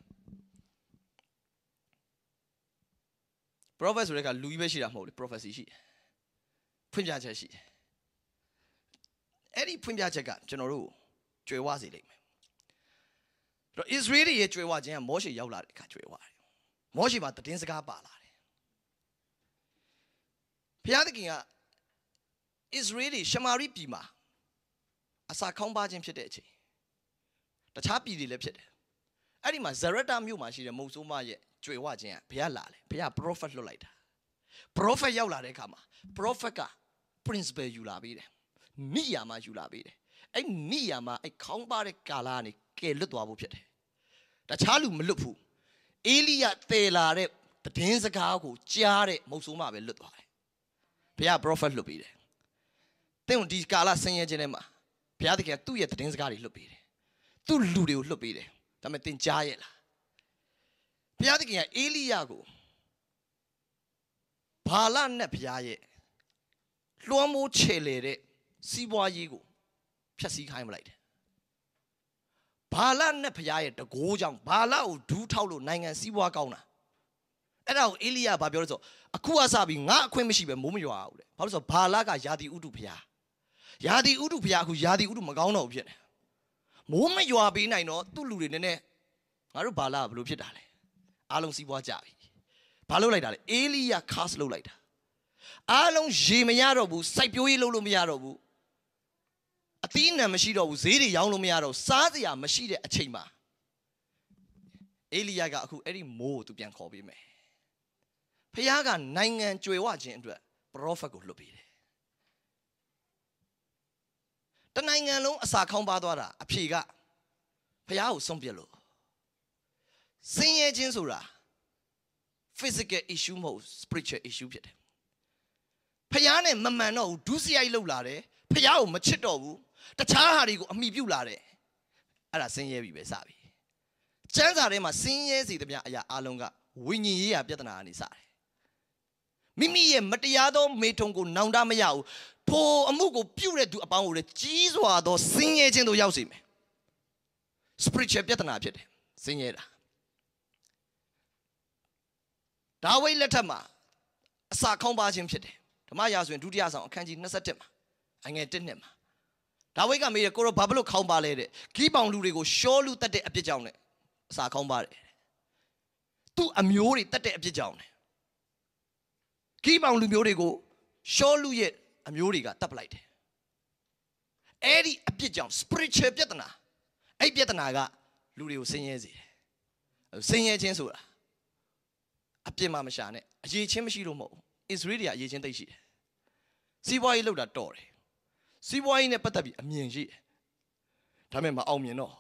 prophet ဆိုတဲ့ကလူကြီးပဲရှိတာမဟုတ်လေ prophecy ရှိတယ်ဖွင့်ပြချက်ရှိတယ်အဲ့ဒီဖွင့်ပြချက်ကကျွန်တော်တို့ကျွယ်ဝစေလိမ့်မယ်အဲ့တော့ Israel ရဲ့ကျွယ်ဝခြင်းကမောရှေရောက်လာတဲ့အခါကျွယ်ဝတယ်မောရှေမှာတည်င်းစကားပါလာတယ်ဘုရားသခင်က Israel ရှမာရိပြည်မှာအစာခေါင်းပါခြင်းဖြစ်တဲ့အချိန်တခြားပြည်တွေလည်းဖြစ်တယ်အဲ့ဒီမှာဇရတာမြို့မှာရှိတဲ့မုတ်ဆိုးမရဲ့ကြွေဝခြင်းကဘုရားလာတယ်ဘုရား prophet လွတ်လိုက်တာ prophet ရောက်လာတဲ့အခါမှာ prophet က principle ယူလာပေးတယ်မိယာမှာယူလာပေးတယ်အဲ့မိယာမှာအဲ့ခေါင်းပါတဲ့ကာလာကနေကယ်လွတ်သွားဖို့ဖြစ်တယ်တခြားလူမလွတ်ဘူးအေလိယတေလာတဲ့တင်းစကားကိုကြားတဲ့မုတ်ဆိုးမပဲလွတ်သွားတယ်ဘုရား prophet လွတ်ပေးတယ်တင့်ဒီကာလာဆင်းရဲခြင်းထဲမှာဘုရားသခင်ကသူ့ရဲ့တင်းစကားတွေလွတ်ပေးတယ်သူ့လူတွေကိုလွတ်ပေးတယ်ဒါပေမဲ့တင်ကြားရဲ့လားဘုရားသခင်ကအေလိယကိုဘာလနဲ့ဘုရားရဲ့လွှမ်းမိုးချေလေတဲ့စီးပွားရေးကိုဖျက်ဆီးခိုင်းပလိုက်တယ်ဘာလနဲ့ဖရားရဲ့တကိုးကြောင့်ဘာလကိုဒူးထောက်လို့နိုင်ငံစည်းပွားကောင်းတာအဲ့ဒါကိုအေလိယဘာပြောလဲဆိုအခုအစပြီးငါအခွင့်မရှိပဲမိုးမရွာဘူးလေဘာလို့ဆိုဘာလကယာတိဥတုဖရားယာတိဥတုဖရားအခုယာတိဥတုမကောင်းတော့ဘူးဖြစ်တယ်မိုးမရွာပေးနိုင်တော့သူ့လူတွေနည်းနည်းငါတို့ဘာလကဘလို့ဖြစ်တာလဲအားလုံးစည်းပွားကြပြီဘာလို့လိုက်တာလဲအေလိယခါစလုပ်လိုက်တာအားလုံးရေမရတော့ဘူးစိုက်ပျိုးရေးလုပ်လို့မရတော့ဘူးသီးနှံမရှိတော့ဘူးဈေးတွေရောင်းလို့မရတော့စားစရာမရှိတဲ့အချိန်မှာအေလိယကအခုအဲ့ဒီမိုးကိုသူပြန်ခေါ်ပေးမယ်ဖះကနိုင်ငံကြွယ်ဝခြင်းအတွက်ပရောဖက်ကိုလွှတ်ပေးတယ်တနိုင်ငံလုံးအစာခေါင်းပါသွားတာ အဖြေကဖះကိုဆုံးပြလို့စင်ရခြင်းဆိုတာ physical issue မဟုတ် spiritual issue ဖြစ်တယ်ဖះနဲ့မမှန်တော့ဘူးဒုစရိုက်လောက်လာတယ်ဖះကိုမချစ်တော့ဘူးတခြားဟာတွေကိုအမိပြုလာတယ်အဲ့ဒါဆင်းရဲပြီပဲစပြီကျမ်းစာထဲမှာဆင်းရဲစီသမျှအရာအလုံးကဝိညာဉ်ရေးရာပြဿနာအနေစတယ်မိမိရဲ့မတရားသောမေထုံကိုနောင်တမရဘူးဖိုအမှုကိုပြုတဲ့သူ အပေါင်းကိုလည်းကြီးစွာသောဆင်းရဲခြင်းတို့ရောက်စေမယ် spiritual ပြဿနာဖြစ်တယ်ဆင်းရဲတာဒါဝိဒ်လက်ထက်မှာအစာခေါင်းပါခြင်းဖြစ်တယ်ဓမ္မရာဆိုရင်ဒုတိယဆောင်အခန်းကြီး27မှာအငယ်1နှစ်မှာဒါဝိတ်ကမေးတယ်ကိုရောဘာဘလို့ခေါင်းပါလဲတဲ့ဂီးပောင်လူတွေကိုရှောလူတတ်တဲ့အပြစ်ကြောင့်နဲ့အစာခေါင်းပါတယ်သူ့အမျိုးတွေတတ်တဲ့အပြစ်ကြောင့်နဲ့ဂီးပောင်လူမျိုးတွေကိုရှောလူရဲ့အမျိုးတွေကတတ်ပလိုက်တယ်အဲ့ဒီအပြစ်ကြောင့် spiritual ပြဿနာအဲ့ပြဿနာကလူတွေကိုဆင်းရဲစေတယ်ဆင်းရဲခြင်းဆိုတာအပြစ်မှမရှာနဲ့အရေးချင်းမရှိလို့မဟုတ်ဘူးအစ္စရေးတွေကအရေးချင်းသိရှိတယ်စီးပွားရေးလောက်တာတော်တယ်စီးပွားရေးနဲ့ပတ်သက်ပြီးအမြင်ရှိတယ်။ဒါပေမဲ့မအောင်မြင်တော့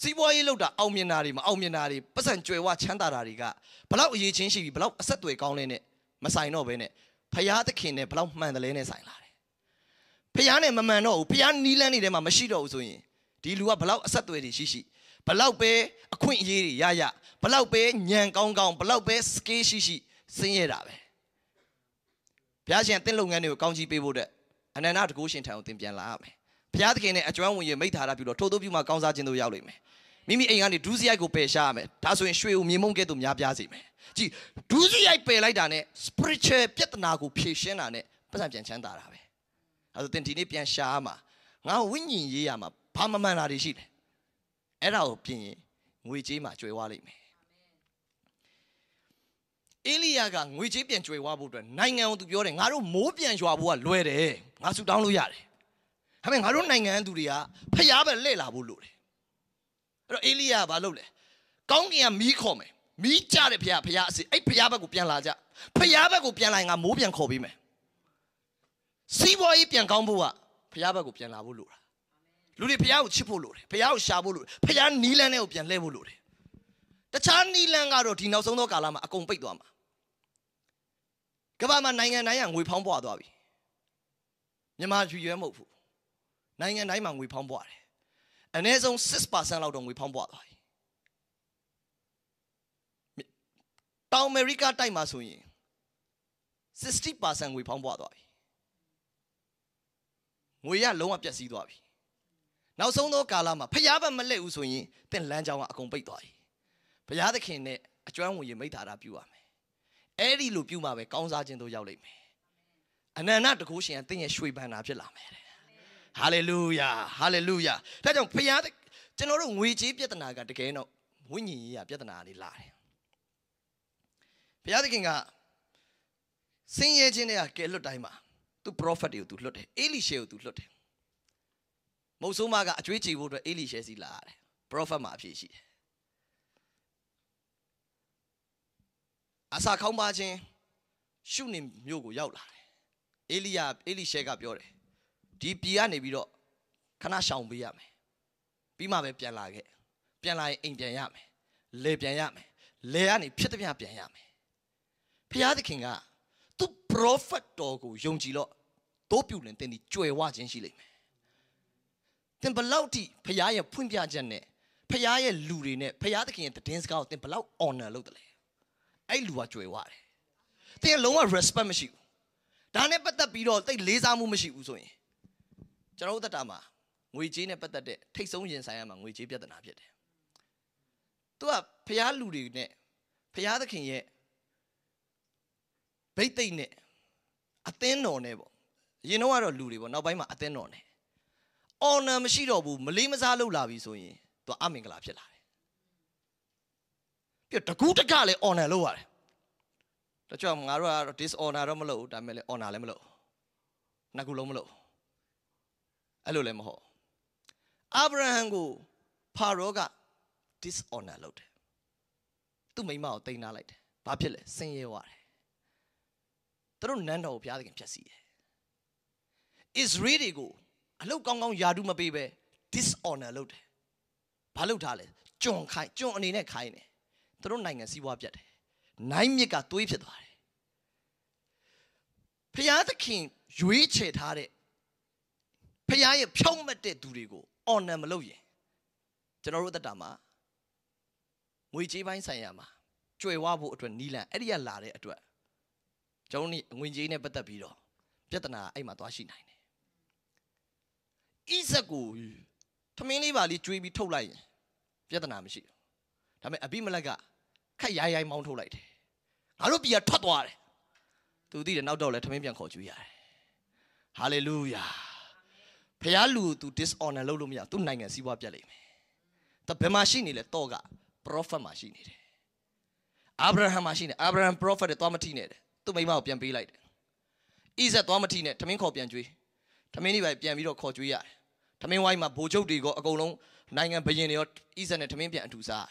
စီးပွားရေးလောက်တာအောင်မြင်တာတွေမအောင်မြင်တာတွေပတ်စံကြွယ်ဝချမ်းသာတာတွေကဘလောက်အရေးချင်းရှိပြီးဘလောက်အဆက်အသွယ်ကောင်းလဲနဲ့မဆိုင်တော့ဘဲနဲ့ဖရာသခင်နဲ့ဘလောက်မှန်တယ်လဲနဲ့ဆိုင်လာတယ်။ဖရာနဲ့မမှန်တော့ဘူးဖရာနီးလန်းနေတယ်မှာမရှိတော့ဘူးဆိုရင်ဒီလူကဘလောက်အဆက်အသွယ်တွေရှိရှိဘလောက်ပဲအခွင့်အရေးတွေရရဘလောက်ပဲညံကောင်းကောင်းဘလောက်ပဲ skill ရှိရှိစင်းရတာပဲ။ဘုရားရှင်တင့်လုပ်ငန်းတွေကိုကောင်းကြီးပေးဖို့အတွက်အနန္တတကုရှင်ထံကိုသင်ပြန်လာရမယ်ဘုရားသခင်နဲ့အကျွမ်းဝင်ရမိထာရပြုလို့ထိုးသို့ပြုမှကောင်းစားခြင်းတို့ရောက်လိမ့်မယ်မိမိအိမ်ကနေဒူးစရိုက်ကိုပယ်ရှားရမယ်ဒါဆိုရင်ရွှေကိုမြေမုံကဲ့သို့များပြားစေမယ်ကြည်ဒူးစရိုက်ပယ်လိုက်တာနဲ့ spiritual ပြဿနာကိုဖြေရှင်းတာနဲ့ပတ်စံပြန်ချမ်းသာတာပဲဒါဆိုသင်ဒီနေ့ပြန်ရှားမှာငါဝိညာဉ်ရေးရမှာဘာမမှန်တာတွေရှိတယ်အဲ့ဒါကိုပြင်ရင်ငွေကြေးမှာကျွဲဝါလိမ့်မယ်အေလိယားကငွေကြီးပြန်ကြွေဝါဖို့အတွက်နိုင်ငံကိုသူပြောတယ်ငါတို့မိုးပြန်ရွာဖို့ကလွယ်တယ်ငါဆူတောင်းလို့ရတယ်ဒါပေမဲ့ငါတို့နိုင်ငံသူတွေကဖျားပဲလှည့်လာဖို့လိုတယ်အဲ့တော့အေလိယားကဘာလုပ်လဲကောင်းကင်ကမီးခေါ်မယ်မီးကြတယ်ဖျားဖျားအစီအဲ့ဖျားဘက်ကိုပြန်လာကြဖျားဘက်ကိုပြန်လာရင်ငါမိုးပြန်ခေါ်ပေးမယ်စီးပွားရေးပြန်ကောင်းဖို့ကဖျားဘက်ကိုပြန်လာဖို့လိုတာလူတွေဖျားကိုချစ်ဖို့လိုတယ်ဖျားကိုရှာဖို့လိုတယ်ဖျားနီးလန်းတွေကိုပြန်လှည့်ဖို့လိုတယ်တခြားနီးလန်းကတော့ဒီနောက်ဆုံးသောကာလမှာအကုန်ပိတ်သွားမှာကမ္ဘာမှာနိုင်ငံတိုင်းကငွေဖောင်းပွားသွားပြီမြန်မာယူရဲမဟုတ်ဘူးနိုင်ငံတိုင်းမှာငွေဖောင်းပွားတယ်အနည်းဆုံး6%လောက်တော့ငွေဖောင်းပွားသွားပြီတောင်အမေရိကတိုက်မှာဆိုရင်60%ငွေဖောင်းပွားသွားပြီငွေရလုံးဝပျက်စီးသွားပြီနောက်ဆုံးသောကာလမှာဖျားဘက်မလက်ဘူးဆိုရင်သင်လမ်းကြောင်းကအကုန်ပိတ်သွားပြီဘုရားသခင်နဲ့အကျွမ်းဝင်ရမိတ်တာတာပြုရမယ်အဲ့ဒီလိုပြုမှာပဲကောင်းစားခြင်းတို့ရောက်လိမ့်မယ်အနန္တတကူရှင်ကတင့်ရဲ့ရွှေဘန္နာဖြစ်လာမယ်ဟာလေလုယာဟာလေလုယာဒါကြောင့်ဖခင်ကျွန်တော်တို့ငွေကြေးပြဿနာကတကယ်တော့ဝိညာဉ်ရေးရပြဿနာလေးလာတယ်ဘုရားသခင်ကဆင်းရဲခြင်းတွေကကယ်လွတ်တိုင်းမှာသူ prophet တွေကိုသူလွတ်တယ်အေလိရှေကိုသူလွတ်တယ်မုတ်ဆိုးမကအကျွေးချီဖို့အတွက်အေလိရှေစီလာရတယ် prophet မှာအဖြစ်ရှိတယ်အစာခေါင်းပါခြင်းရှုနေမြို့ကိုရောက်လာတယ်အေလိယာအေလိရှဲကပြောတယ်ဒီပြည်ကနေပြီးတော့ခဏရှောင်ပေးရမယ်ပြီးမှပဲပြန်လာခဲ့ပြန်လာရင်အိမ်ပြန်ရမယ်လေပြန်ရမယ်လေကနေဖြစ်သမျှပြန်ရမယ်ဖျားသခင်ကသူ့ prophet တော်ကိုယုံကြည်တော့တိုးပြူလင်တင်ဒီကြွယ်ဝခြင်းရှိလိမ့်မယ်တင်ဘလောက်ထိဖျားရဲ့ဖွင့်ပြချက်နဲ့ဖျားရဲ့လူတွေနဲ့ဖျားသခင်ရဲ့တည်င်းစကားကိုတင်ဘလောက် honor လုပ်တယ်လဲအဲ့လူကကြွယ်ဝတယ်သင်လုံးဝ respect မရှိဘူးဒါနဲ့ပတ်သက်ပြီးတော့တိတ်လေးစားမှုမရှိဘူးဆိုရင်ကျွန်တော်တို့တက်တာမှာငွေကြေးနဲ့ပတ်သက်တဲ့ထိတ်ဆုံးရင်ဆိုင်ရမှာငွေကြေးပြဿနာဖြစ်တယ်သူကဖျားလူတွေနဲ့ဖျားသခင်ရဲ့ဗိတ်သိမ့်နဲ့အသင်းတော်နဲ့ပေါ့အရင်တော့ကတော့လူတွေပေါ့နောက်ပိုင်းမှာအသင်းတော်နဲ့ honor မရှိတော့ဘူးမလေးမစားလုပ်လာပြီဆိုရင်သူအမင်္ဂလာဖြစ်လာတယ်ပြီးတကူးတကလည်း honor လုပ်ရတယ်တချို့ငါတို့က dishonor တော့မလုပ်ဘူးဒါပေမဲ့လည်း honor လည်းမလုပ်နှစ်ခုလုံးမလုပ်အဲ့လိုလည်းမဟုတ်အာဗြဟံကိုဖာရောက dishonor လုပ်တယ်သူ့မိမကိုတိန်ထားလိုက်တယ်ဘာဖြစ်လဲဆင်းရဲသွားတယ်သူတို့နန်းတော်ကိုဘုရားသခင်ဖျက်ဆီးတယ်။ Israel တွေကို အလုတ်ကောင်းကောင်းယာတုမပေးပဲ dishonor လုပ်တယ်။ဘာလုပ်ထားလဲ။ကျွန်ခိုင်းကျွန်အနေနဲ့ခိုင်းတယ်သူတို့နိုင်ငံစီးပွားပြတ်တယ်နိုင်မြစ်ကသွေးဖြစ်သွားတယ်ဖျားသခင်ရွေးချယ်ထားတဲ့ဖျားရဲ့ဖြောင့်မတ်တဲ့သူတွေကို honor မလုပ်ရင်ကျွန်တော်တို့သက်တာမှာငွေကြေးပိုင်းဆိုင်ရာမှာကြွယ်ဝဖို့အတွက်နီးလန်အဲ့ဒီကလာတဲ့အတွက်ကျွန်တော်တို့ငွေကြေးနဲ့ပတ်သက်ပြီးတော့ပြဿနာအဲ့မှာသွားရှိနိုင်တယ်။ဣဇက်ကိုသမင်းလေးပါလေးကျွေးပြီးထုတ်လိုက်ရင်ပြဿနာမရှိဘူး။ဒါပေမဲ့အဘိမလက်ကခက်ရိုင်းရိုင်းမောင်းထုတ်လိုက်တယ်ငါတို့ပြည်ကထွက်သွားတယ်သူသိတယ်နောက်တော့လည်းထမင်းပြန်ခေါ်ကြွေးရတယ်ဟာလေလုယာဖះလူ तू dishonor လုပ်လို့မရ तू နိုင်ငံစည်းဝါးပြတ်လိမ့်မယ်တဘယ်မှာရှိနေလဲတော့က prophet မှာရှိနေတယ်အာဗြဟံမှာရှိနေအာဗြဟံ prophet တွေသွားမထိနဲ့တယ်သူ့မိမကိုပြန်ပေးလိုက်တယ်အိဇက်သွားမထိနဲ့ထမင်းခေါ်ပြန်ကြွေးထမင်းတွေပဲပြန်ပြီးတော့ခေါ်ကြွေးရတယ်ထမင်းဝိုင်းမှာဘိုလ်ချုပ်တွေကအကုန်လုံးနိုင်ငံဘရင်တွေရောအိဇက်နဲ့ထမင်းပြန်အထူစားရတယ်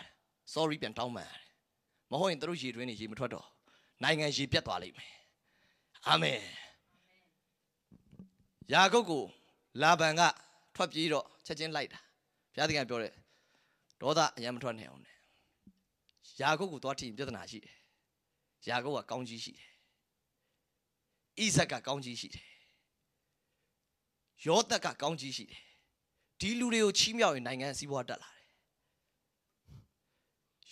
sorry ပြန်တောင်းပန်ရတယ်မဟုတ်ရင်တို့ရေတွင်းနေရေမထွက်တော့နိုင်ငံရေပြတ်သွားလိမ့်မယ်အာမင်ယာကုပ်ကိုလာဗန်ကထွက်ပြေးတော့ချက်ချင်းလိုက်တာဘုရားသခင်ပြောတယ်ဒေါသအရင်မထွက်နိုင်အောင်နဲ့ယာကုပ်ကိုသွားထိရင်ပြဿနာရှိတယ်ယာကုပ်ကကောင်းကြီးရှိတယ်ဣဇက်ကကောင်းကြီးရှိတယ်ယောသက်ကကောင်းကြီးရှိတယ်ဒီလူတွေကိုချီးမြှောက်ရင်နိုင်ငံစီးပွားတက်လာ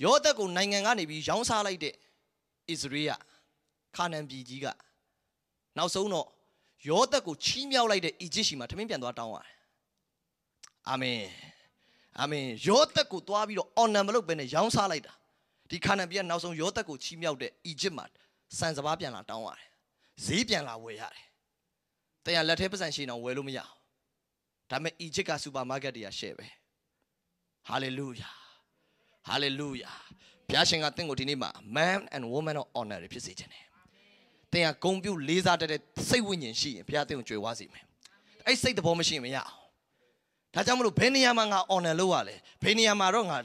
ယောသက်ကိုနိုင်ငံကနေပြီးရောင်းစားလိုက်တဲ့ဣသရေလခါနန်ပြည်ကြီးကနောက်ဆုံးတော့ယောသက်ကိုချီးမြှောက်လိုက်တဲ့အီဂျစ်ရှိမှာထမင်းပြန်သွားတောင်းရတယ်။အာမင်။အာမင်။ယောသက်ကိုသွားပြီးတော့ honor မလုပ်ဘဲနဲ့ရောင်းစားလိုက်တာ။ဒီခါနန်ပြည်ကနောက်ဆုံးယောသက်ကိုချီးမြှောက်တဲ့အီဂျစ်မှာစံစဘာပြန်လာတောင်းရတယ်။ဈေးပြန်လာဝယ်ရတယ်။တရားလက်ထဲပတ်စံရှိအောင်ဝယ်လို့မရဘူး။ဒါပေမဲ့အီဂျစ်ကစူပါမားကတ်တွေကရှယ်ပဲ။ဟာလေလုယာ။ဟာလေလုယာဘုရားရှင်ကတင့်ကိုဒီနေ့မှာ man and woman of honor တွေဖြစ်စေခြင်းတယ်။တင်ကဂုံပြုလေးစားတတ်တဲ့စိတ်ဝိညာဉ်ရှိရင်ဘုရားတင့်ကိုကြွယ်ဝစေမယ်။အဲ့စိတ်သဘောမရှိရင်မရအောင်။ဒါကြောင့်မလို့ဘယ်နေရာမှာငါ honor လုပ်ရလဲ။ဘယ်နေရာမှာတော့ငါ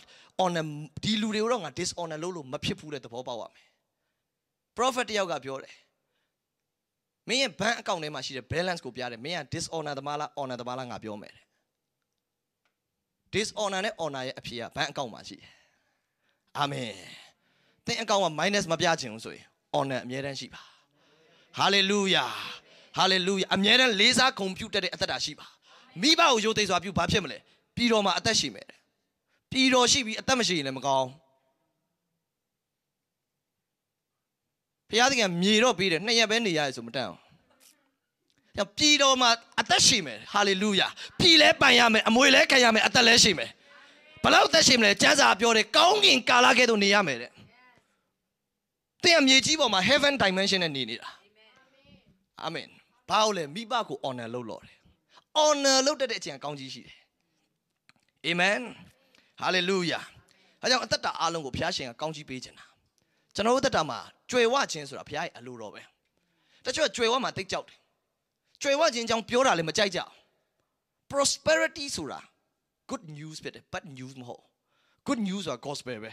honor ဒီလူတွေကိုတော့ငါ dishonor လုပ်လို့မဖြစ်ဘူးတဲ့သဘောပေါက်ရမယ်။ prophet တယောက်ကပြောတယ်။မင်းရဲ့ bank account ထဲမှာရှိတဲ့ balance ကိုပြတယ်။မင်းက dishonor သမားလား honor သမားလားငါပြောမယ်တဲ့။ dishonor နဲ့ honor ရဲ့အဖြစ်က bank account မှာရှိတယ်။အာမင်သင်အကောင့်က minus မပြချင်ဘူးဆိုရင် honor အမြဲတမ်းရှိပါ hallelujah hallelujah အမြဲတမ်းလေးစားဂုဏ်ပြုတတ်တဲ့အသက်တာရှိပါမိဘကိုယုတ်သိစွာပြုဘာဖြစ်မလဲပြီးတော့မှအသက်ရှိမယ်ပြီးတော့ရှိပြီးအသက်မရှိရင်လည်းမကောင်းဖျားသခင်မြေတော့ပေးတယ်နှစ်ရက်ပဲနေရတယ်ဆိုမတန်အောင်။ပြီးတော့မှအသက်ရှိမယ်။ဟာလေလုယာ။ပြီးလဲပိုင်ရမယ်။အမွေလဲခံရမယ်။အသက်လဲရှိမယ်။ဘလောက်သက်ရှင်မလဲကျမ်းစာပြောတယ်ကောင်းကင်ကာလကဲ့သို့နေရမယ်တဲ့။တင်းအမြေကြီးပေါ်မှာ heaven dimension နဲ့နေနေတာ။အာမင်။ဘာလို့လဲမိဘကို honor လုပ်လို့တယ်။ honor လုပ်တတ်တဲ့အချိန်ကောင်းကြီးရှိတယ်။ amen ။ hallelujah ။အဲကြောင့်အသက်တာအားလုံးကိုဘုရားရှင်ကကောင်းကြီးပေးခြင်းတာ။ကျွန်တော်တို့အသက်တာမှာကြွယ်ဝခြင်းဆိုတာဘုရားရဲ့အလိုတော်ပဲ။တချို့ကြွယ်ဝမှာတိတ်ကြောက်တယ်။ကြွယ်ဝခြင်းကြောင့်ပြောတာလည်းမကြိုက်ကြဘူး။ prosperity ဆိုတာ good news ဖြစ်တယ် bad news မဟုတ် good news ဆိုတာ gospel ပဲ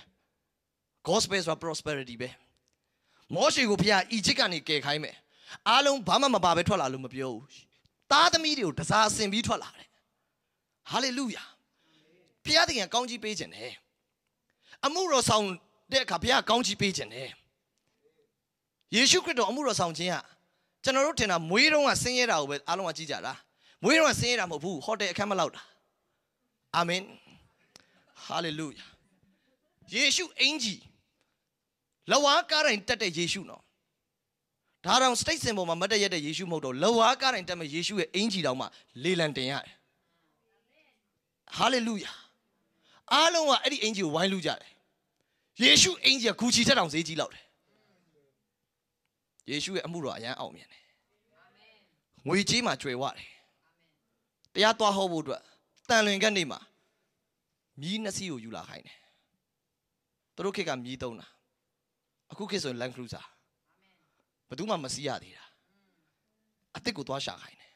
gospel ဆိုတာ prosperity ပဲမောရှေကိုဖခင်အီဂျစ်ကနေကယ်ခိုင်းမယ်အားလုံးဘာမှမပါပဲထွက်လာလို့မပြောဘူးသားသမီးတွေကိုတစားဆင်ပြီးထွက်လာတယ် hallelujah ဖခင်တခင်ကောင်းကြီးပေးခြင်းတယ်အမှုတော်ဆောင်တဲ့အခါဖခင်ကောင်းကြီးပေးခြင်းတယ်ယေရှုခရစ်တော်အမှုတော်ဆောင်ခြင်းကကျွန်တော်တို့ထင်တာမွေးတုန်းကဆင်းရဲတာကိုပဲအားလုံးကကြည့်ကြတာမွေးတုန်းကဆင်းရဲတာမဟုတ်ဘူးဟိုတယ်အခန်းမလောက်တာအာမင်ဟာလေလုယာယေရှုအင်ကြီးလဝါကားတိုင်းတက်တဲ့ယေရှုနော်ဒါတောင်စတိတ်စင်ပေါ်မှာမတ်တရက်တဲ့ယေရှုမဟုတ်တော့လဝါကားတိုင်းတက်မဲ့ယေရှုရဲ့အင်ကြီးတောင်မှလေလံတင်ရတယ်ဟာလေလုယာအားလုံးကအဲ့ဒီအင်ကြီးကိုဝိုင်းလူကြတယ်ယေရှုအင်ကြီးကဂူချီထက်တောင်ဈေးကြီးလောက်တယ်ယေရှုရဲ့အမှုတော်အရန်အောင်မြင်တယ်ငွေကြီးမှာကျွယ်ဝတယ်တရားသွားဟောဖို့အတွက်တန်လွင်ခဲ့နေမှာမြီးနှစ်စီးကိုယူလာခိုင်းတယ်သူတို့ခေတ်ကမြီးသုံးတာအခုခေတ်ဆိုရင် Land Cruiser ဘယ်သူမှမစီးရသေးတာအစ်စ်ကိုသွားရှာခိုင်းတယ်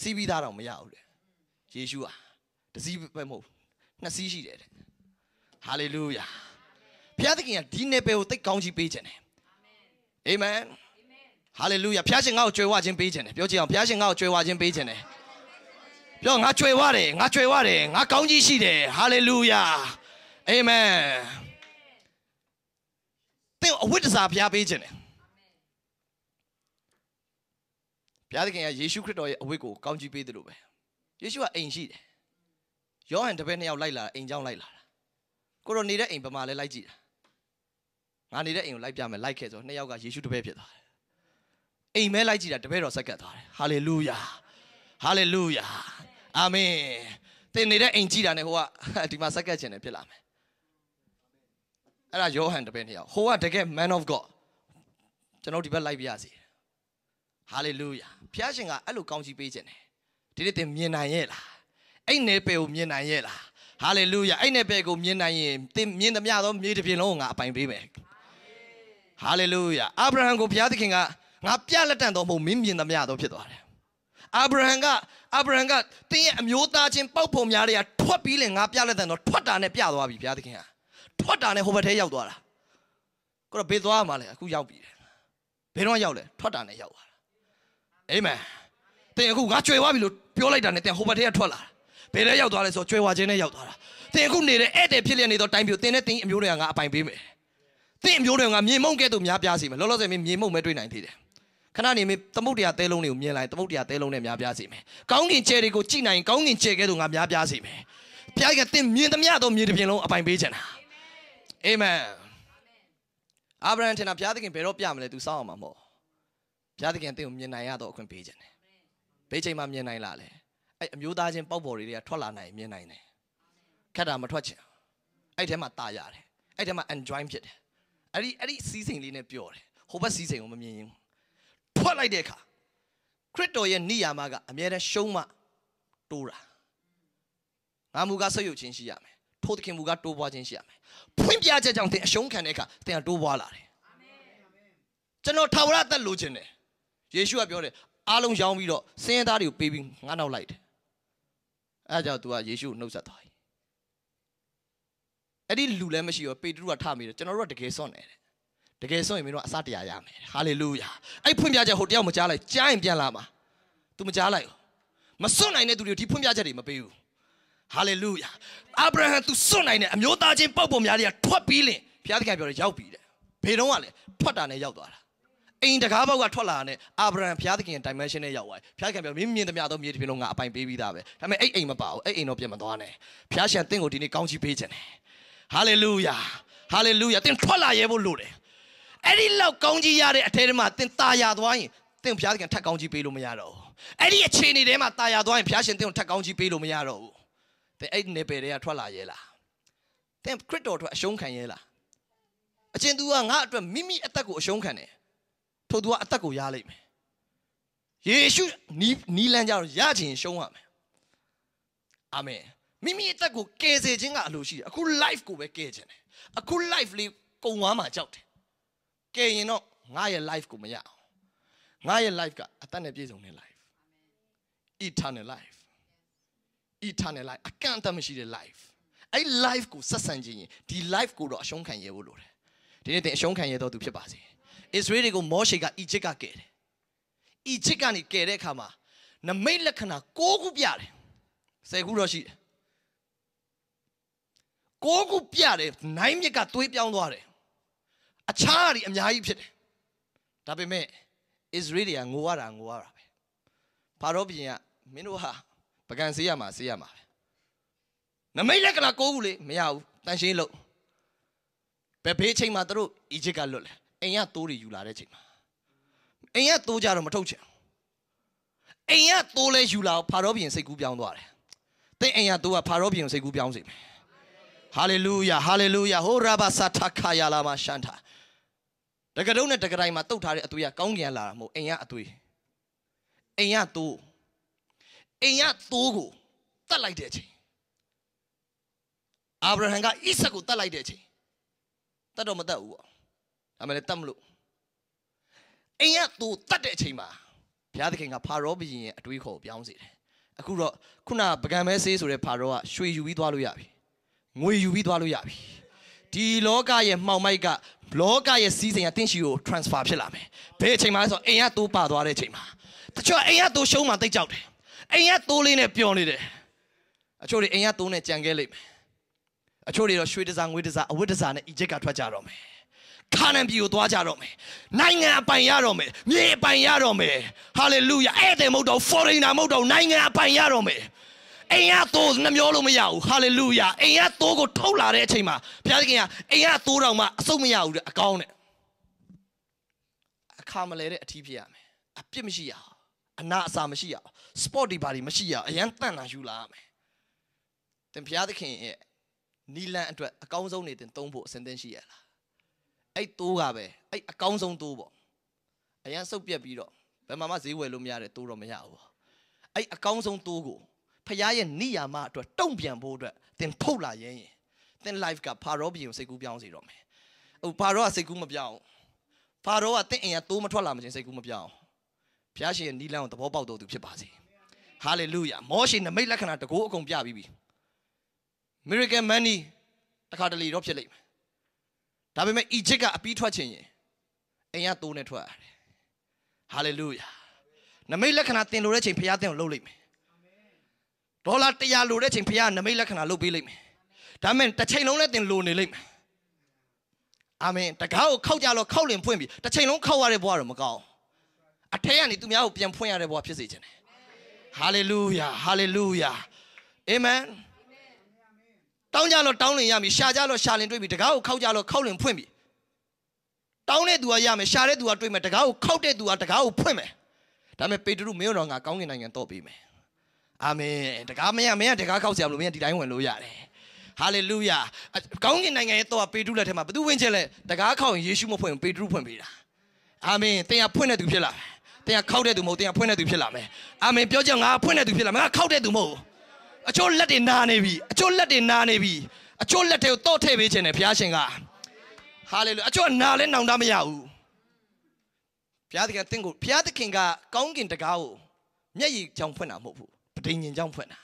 စီးပြီးသားတော့မရဘူးလေယေရှုဟာတစည်းပဲမဟုတ်နှစ်စီးရှိတယ်တဲ့ဟာလေလုယာဘုရားသခင်ကဒီနယ်ပယ်ကိုတိတ်ကောင်းကြီးပေးခြင်းတယ်အာမင်အာမင်ဟာလေလုယာဘုရားရှင်ငါ့ကိုကြွယ်ဝခြင်းပေးခြင်းတယ်ပြောကြည့်အောင်ဘုရားရှင်ငါ့ကိုကြွယ်ဝခြင်းပေးခြင်းတယ်ပြောငါကြွယ်ဝတယ်ငါကြွယ်ဝတယ်ငါကောင်းကြီးရှိတယ်ဟာလေလုယာအာမင်သင်အဝိတ္တစာဖျားပေးခြင်းတယ်ဘုရားသခင်ကယေရှုခရစ်တော်ရဲ့အဝိကိုကောင်းကြီးပေးတယ်လို့ပဲယေရှုကအိမ်ရှိတယ်ယောဟန်တပည့်နှစ်ယောက်လိုက်လာအိမ်ကြောင်းလိုက်လာတာကိုတော့နေတဲ့အိမ်ပမာလဲလိုက်ကြည့်တာငါနေတဲ့အိမ်ကိုလိုက်ပြမယ်လိုက်ခဲ့ဆိုနှစ်ယောက်ကယေရှုတပည့်ဖြစ်သွားတယ်အိမ်မဲလိုက်ကြည့်တာတပည့်တော်ဆက်ကပ်သွားတယ်ဟာလေလုယာဟာလေလုယာအာမင်သင်နေတဲ့အိမ်ကြီးတာနဲ့ဟိုကဒီမှာစက္ကန့်ချင်တယ်ဖြစ်လာမယ်အဲ့ဒါယောဟန်တပည့်နှစ်ယောက်ဟိုကတကယ် man of god ကျွန်တော်ဒီဘက်လိုက်ပြရစီ hallelujah ဘုရားရှင်ကအဲ့လိုကောင်းချီးပေးခြင်းတယ်ဒီနေ့သင်မြင်နိုင်ရဲ့လားအဲ့နယ်ပယ်ကိုမြင်နိုင်ရဲ့လား hallelujah အဲ့နယ်ပယ်ကိုမြင်နိုင်ရင်သင်မြင်သမျှသောမြေတစ်ပြင်လုံးကိုငါအပိုင်ပေးမယ် hallelujah အာဗြဟံကိုဘုရားသခင်ကငါပြလက်တန်တော်မဟုတ်မင်းမြင်သမျှသောဖြစ်သွားတယ်အာဗြဟံကအာဗြဟံကတင်းရဲ့အမျိုးသားချင်းပေါက်ပုံများတွေကထွက်ပြီးလေငါပြလက်တဲ့တော့ထွက်တာနဲ့ပြသွားပြီဘုရားသခင်ကထွက်တာနဲ့ဟိုဘက်ထဲရောက်သွားတာကိုတော့ဘေးသွားမှလည်းအခုရောက်ပြီဘေးတော့ရောက်လဲထွက်တာနဲ့ရောက်သွားတာအာမင်တင်အခုငါကြွယ်ဝပြီလို့ပြောလိုက်တာနဲ့တင်ဟိုဘက်ထဲကထွက်လာတာဘယ်ထဲရောက်သွားလဲဆိုတော့ကြွယ်ဝခြင်းနဲ့ရောက်သွားတာတင်အခုနေတဲ့ဧည့်သည်ဖြစ်လျက်နေတော့တိုင်းပြိုတင်နဲ့တင်အမျိုးတွေကငါအပိုင်ပေးမယ်တင်အမျိုးတွေကငါမြေမုံကဲ့သို့များပြားစီမယ်လောလောဆယ်မြေမုံပဲတွေ့နိုင်သေးတယ်ခဏနေမေးသမုတ်တရားသဲလုံးတွေကိုမြင်လိုက်သမုတ်တရားသဲလုံးနဲ့များပြားစေမယ်ကောင်းကင်ကျယ်တွေကိုကြည့်နိုင်ကောင်းကင်ကျယ်ကဲတို့ငါများပြားစေမယ်ဖျားကတင်မြင်သမျှတော့မြေတစ်ပြင်လုံးအပိုင်ပေးချင်တာအာမင်အာဗြဟံထင်တာဘုရားသခင်ဘယ်တော့ပြမလဲ तू စောင့်အောင်မှာမဟုတ်ဘုရားသခင်တင့်ကိုမြင်နိုင်ရတော့အခွင့်ပေးခြင်းတယ်။ဘေးချိန်မှာမြင်နိုင်လားလေ။အဲ့အမျိုးသားချင်းပေါက်ပေါ်တွေကထွက်လာနိုင်မြင်နိုင်တယ်။ခက်တာမထွက်ချင်။အဲ့ထဲမှာตาရတယ်။အဲ့ထဲမှာ enjoy ဖြစ်တယ်။အဲ့ဒီအဲ့ဒီစီးစိမ်လေးနဲ့ပျော်တယ်။ဟိုဘက်စီးစိမ်ကိုမမြင်ရင်ဖွက်လိုက်တဲ့အခါခရစ်တော်ရဲ့ဏိယာမကအမြဲတမ်းရှုံးမတိုးတာငါမူကားဆုပ်ယုပ်ခြင်းရှိရမယ်ထိုသခင်မူကားတိုးပွားခြင်းရှိရမယ်ဖွင့်ပြချက်ကြောင့်သင်အရှုံးခံတဲ့အခါသင်ကတိုးပွားလာတယ်အာမင်ကျွန်တော်ထာဝရအသက်လိုချင်တယ်ယေရှုကပြောတယ်အားလုံးရောင်းပြီးတော့စင်းရဲသားတွေကိုပေးပြီးငါနောက်လိုက်တယ်အဲဒါကြောင့် तू ကယေရှုကိုနှုတ်ဆက်သွားပြီအဲ့ဒီလူလည်းမရှိတော့ပေတရုကထမိတယ်ကျွန်တော်တို့ကတကယ်စွန့်နေတယ်တကယ်ဆိုရင်မင်းတို့အစတရားရမယ်ဟာလေလုယာအဲ့ဖွင့်ပြချက်ဟိုတယောက်မကြားလိုက်ကြားရင်ပြန်လာမှာ तू မကြားလိုက်မစွန့်နိုင်တဲ့သူတွေဒီဖွင့်ပြချက်တွေမပေးဘူးဟာလေလုယာအာဗြဟံ तू စွန့်နိုင်တဲ့အမျိုးသားချင်းပုပ်ပုံများတွေကထွက်ပြီးလင်ဘုရားသခင်ပြောတယ်ရောက်ပြီတဲ့ဘယ်တော့ကလဲထွက်တာနဲ့ရောက်သွားတာအိမ်တကားဘောက်ကထွက်လာတဲ့အာဗြဟံဘုရားသခင် dimension နဲ့ရောက်သွားတယ်ဘုရားခင်ပြောမင်းမြင်သမျှတော့မြေတစ်ပြင်လုံးငါအပိုင်ပေးပြီးသားပဲဒါပေမဲ့အဲ့အိမ်မပါဘူးအဲ့အိမ်တော့ပြန်မသွားနဲ့ဘုရားရှင်တင့်ကိုဒီနေ့ကောင်းချီးပေးခြင်းတယ်ဟာလေလုယာဟာလေလုယာသင်ထွက်လာရဲဖို့လိုတယ်အဲ့ဒီလောက်ကောင်းကြီးရတဲ့အထဲထဲမှာသင်ตาရသွားရင်သင်ဘုရားသခင်ထပ်ကောင်းကြီးပေးလို့မရတော့ဘူးအဲ့ဒီအခြေအနေထဲမှာตาရသွားရင်ဘုရားရှင်သင်ကိုထပ်ကောင်းကြီးပေးလို့မရတော့ဘူးသင်အဲ့ဒီနေပယ်တွေကထွက်လာရဲလားသင်ခရစ်တော်အတွက်အရှုံးခံရဲလားအချင်းသူကငါ့အတွက်မိမိအသက်ကိုအရှုံးခံတယ်ထို့သူကအသက်ကိုရလိမ့်မယ်ယေရှုနီးနီးလန်းကြတော့ရခြင်းရှုံးရမယ်အာမင်မိမိအသက်ကိုကယ်ဆယ်ခြင်းကအလိုရှိတယ်အခု life ကိုပဲကယ်ခြင်းတယ်အခု life လေးကုံသွားမှာကြောက်တယ်ကယ်ရင်တော့ငါရဲ့ life ကိုမရအောင်ငါရဲ့ life ကအသက်နဲ့ပြည့်စုံတဲ့ life eternal life eternal life အကန့်အသတ်မရှိတဲ့ life အဲ့ life ကိုဆက်ဆံခြင်းရင်ဒီ life ကိုတော့အရှုံးခံရဖို့လိုတယ်ဒီနေ့တင်အရှုံးခံရတော့သူဖြစ်ပါစေအစ္စရေးတွေကိုမောရှေကအီဂျစ်ကကယ်တယ်အီဂျစ်ကနေကယ်တဲ့အခါမှာနမိတ်လက္ခဏာ၉ခုပြတယ်၁၀ခုတော့ရှိတယ်၉ခုပြတယ်နိုင်မြစ်ကသွေးပြောင်းသွားတယ်အခြားအရာအများကြီးဖြစ်တယ်ဒါပေမဲ့ Israel တွေကငိုရတာငိုရတာပဲဖာရောဘုရင်ကမင်းတို့ဟာပကံစေးရမှာစေးရမှာပဲနမိတ်လက္ခဏာကိုးဘူးလေမရဘူးတန်ရှင်းလို့ဘယ်ဘေးချိန်မှာသူတို့အီဂျစ်ကလွတ်လဲအိမ်ကတိုးတွေယူလာတဲ့ချိန်မှာအိမ်ကတိုးကြတော့မထုတ်ချင်အိမ်ကတိုးလဲယူလာဖာရောဘုရင်စိတ်ကူးပြောင်းသွားတယ်သင်အိမ်ကတိုးကဖာရောဘုရင်စိတ်ကူးပြောင်းစေမယ်ဟာလေလုယာဟာလေလုယာဟိုရာဘာစာတာခါယာလာမရှန်တာတကတုံးနဲ့တကတိုင်းမှာတုတ်ထားတဲ့အသွေးကကောင်းကင်ကလာတာမဟုတ်အိမ်ကအသွေးအိမ်ကသိုးအိမ်ကသိုးကိုတတ်လိုက်တဲ့အချိန်အာဗြဟံကဣဆက်ကိုတတ်လိုက်တဲ့အချိန်တတ်တော့မတတ်ဘူးပေါ့ဒါမှလည်းတတ်မလို့အိမ်ကသိုးတတ်တဲ့အချိန်မှာဘုရားသခင်ကဖာရောဘုရင်ရဲ့အတွေးခေါ်ကိုပြောင်းစေတယ်အခုတော့ခုနပကံမဲဆေးဆိုတဲ့ဖာရောကရွှေယူပြီးသွားလို့ရပြီငွေယူပြီးသွားလို့ရပြီဒီလောကရဲ့မှောင်မိုက်ကလောကရဲ့စီးစိမ်ကတင့်ရှီကို transfer ဖြစ်လာမယ်ဘယ်အချိန်မှလဲဆိုတော့အိမ်ကတိုးပါသွားတဲ့အချိန်မှာတချို့အိမ်ကတိုးရှုံးမှတိတ်ကြောက်တယ်အိမ်ကတိုးလေးနဲ့ပျော်နေတယ်အချို့တွေအိမ်ကတိုးနဲ့ကြံခဲ့လိမ့်မယ်အချို့တွေတော့ရွှေတစားငွေတစားအဝတ်တစားနဲ့အီဂျစ်ကထွက်ကြတော့မယ်ခါနန်ပြည်ကိုသွားကြတော့မယ်နိုင်ငံအပိုင်ရတော့မယ်မြေအပိုင်ရတော့မယ်ဟာလေလုယာဧည့်သည်မဟုတ်တော့ foreigner မဟုတ်တော့နိုင်ငံအပိုင်ရတော့မယ်အိမ်ကသိုးနှမျောလို့မရဘူးဟာလေလုယာအိမ်ကသိုးကိုထုတ်လာတဲ့အချိန်မှာဘုရားသခင်ကအိမ်ကသိုးတော်မှအဆုတ်မရဘူးတဲ့အကောင်းနဲ့အခါမလဲတဲ့အထီးဖြစ်ရမယ်အပြစ်မရှိရအောင်အနာအဆာမရှိရအောင် sport ဒီပါဒီမရှိရအောင်အရန်တန်တာယူလာရမယ်သင်ဘုရားသခင်ရဲ့နီလန်အတွက်အကောင်းဆုံးနေတင်သုံးဖို့အစဉ်သင့်ရှိရလားအဲ့တိုးကပဲအဲ့အကောင်းဆုံးတိုးပေါ့အရန်စုပ်ပြက်ပြီးတော့ဘယ်မှာမှဈေးဝယ်လို့မရတဲ့တိုးတော့မရဘူးပေါ့အဲ့အကောင်းဆုံးတိုးကိုဖခင်ရဲ့နိယာမအတွက်တုံ့ပြန်ဖို့အတွက်သင်ထုတ်လာရင်သင် life ကဖာရောဘီကိုစိတ်ကူးပြောင်းစေတော့မယ်။ဟိုဖာရောကစိတ်ကူးမပြောင်း။ဖာရောကသင်အိမ်ကတိုးမထွက်လာမခြင်းစိတ်ကူးမပြောင်း။ဖခင်ရှင်ရဲ့နိလန်းကိုသဘောပေါက်တော်သူဖြစ်ပါစေ။ hallelujah မောရှေနမိတ်လက္ခဏာတကူအကုန်ပြပြီးပြီ။ miracle money တခါတလေတော့ဖြစ်လိမ့်မယ်။ဒါပေမဲ့ Egypt ကအပြီးထွက်ခြင်းရင်အိမ်ကတိုးနဲ့ထွက်ရတယ်။ hallelujah နမိတ်လက္ခဏာသင်လိုတဲ့အချိန်ဖခင်သင်ကိုလှုပ်လိမ့်မယ်ဒေါ်လာ100လိုတဲ့အချိန်ဘုရားနမိတ်လက္ခဏာလုပ်ပေးလိုက်မယ်ဒါမဲ့တစ်ချိန်လုံးလည်းသင်လိုနေလိုက်မယ်အာမင်တကားကိုခောက်ကြလို့ခောက်လင်ဖွင့်ပြီတစ်ချိန်လုံးခောက်ရတဲ့ဘဝတော့မကောင်းအထက်ကနေသူများကိုပြန်ဖွင့်ရတဲ့ဘဝဖြစ်စေခြင်းတယ်ဟာလေလုယာဟာလေလုယာအာမင်တောင်းကြလို့တောင်းလင်ရပြီရှာကြလို့ရှာလင်တွေ့ပြီတကားကိုခောက်ကြလို့ခောက်လင်ဖွင့်ပြီတောင်းတဲ့သူကရမယ်ရှာတဲ့သူကတွေ့မယ်တကားကိုခောက်တဲ့သူကတကားကိုဖွင့်မယ်ဒါပေမဲ့ပေတရုမင်းတော်ငါကောင်းကင်နိုင်ငံတော့ပေးမယ်အာမင်တကားမရမင်းကတကားခောက်ဆရာမလို့မင်းကဒီတိုင်းဝင်လို့ရတယ်ဟာလေလုယာကောင်းကင်နိုင်ငံရဲ့တော့ပေတုလက်ထဲမှာဘသူဝင်ချက်လဲတကားခောက်ရင်ယေရှုမဖွင့်ပေတုဖွင့်ပေးတာအာမင်သင်ကဖွင့်တဲ့သူဖြစ်လာတယ်သင်ကခောက်တဲ့သူမဟုတ်သင်ကဖွင့်တဲ့သူဖြစ်လာမယ်အာမင်ပြောကြငါဖွင့်တဲ့သူဖြစ်လာမယ်ငါခောက်တဲ့သူမဟုတ်အချို့လက်တွေနာနေပြီအချို့လက်တွေနာနေပြီအချို့လက်တွေကိုတော့ထည့်ပေးခြင်းနဲ့ဘုရားရှင်ကဟာလေလုအချို့ကနာလဲနောင်တမရဘူးဘုရားသခင်တင့်ကိုဘုရားသခင်ကကောင်းကင်တကားကိုမျက်ရည်ကြောင်ဖွင့်တာမဟုတ်ဘူးဘိညာဉ်ကြောင့်ဖွင့်တာ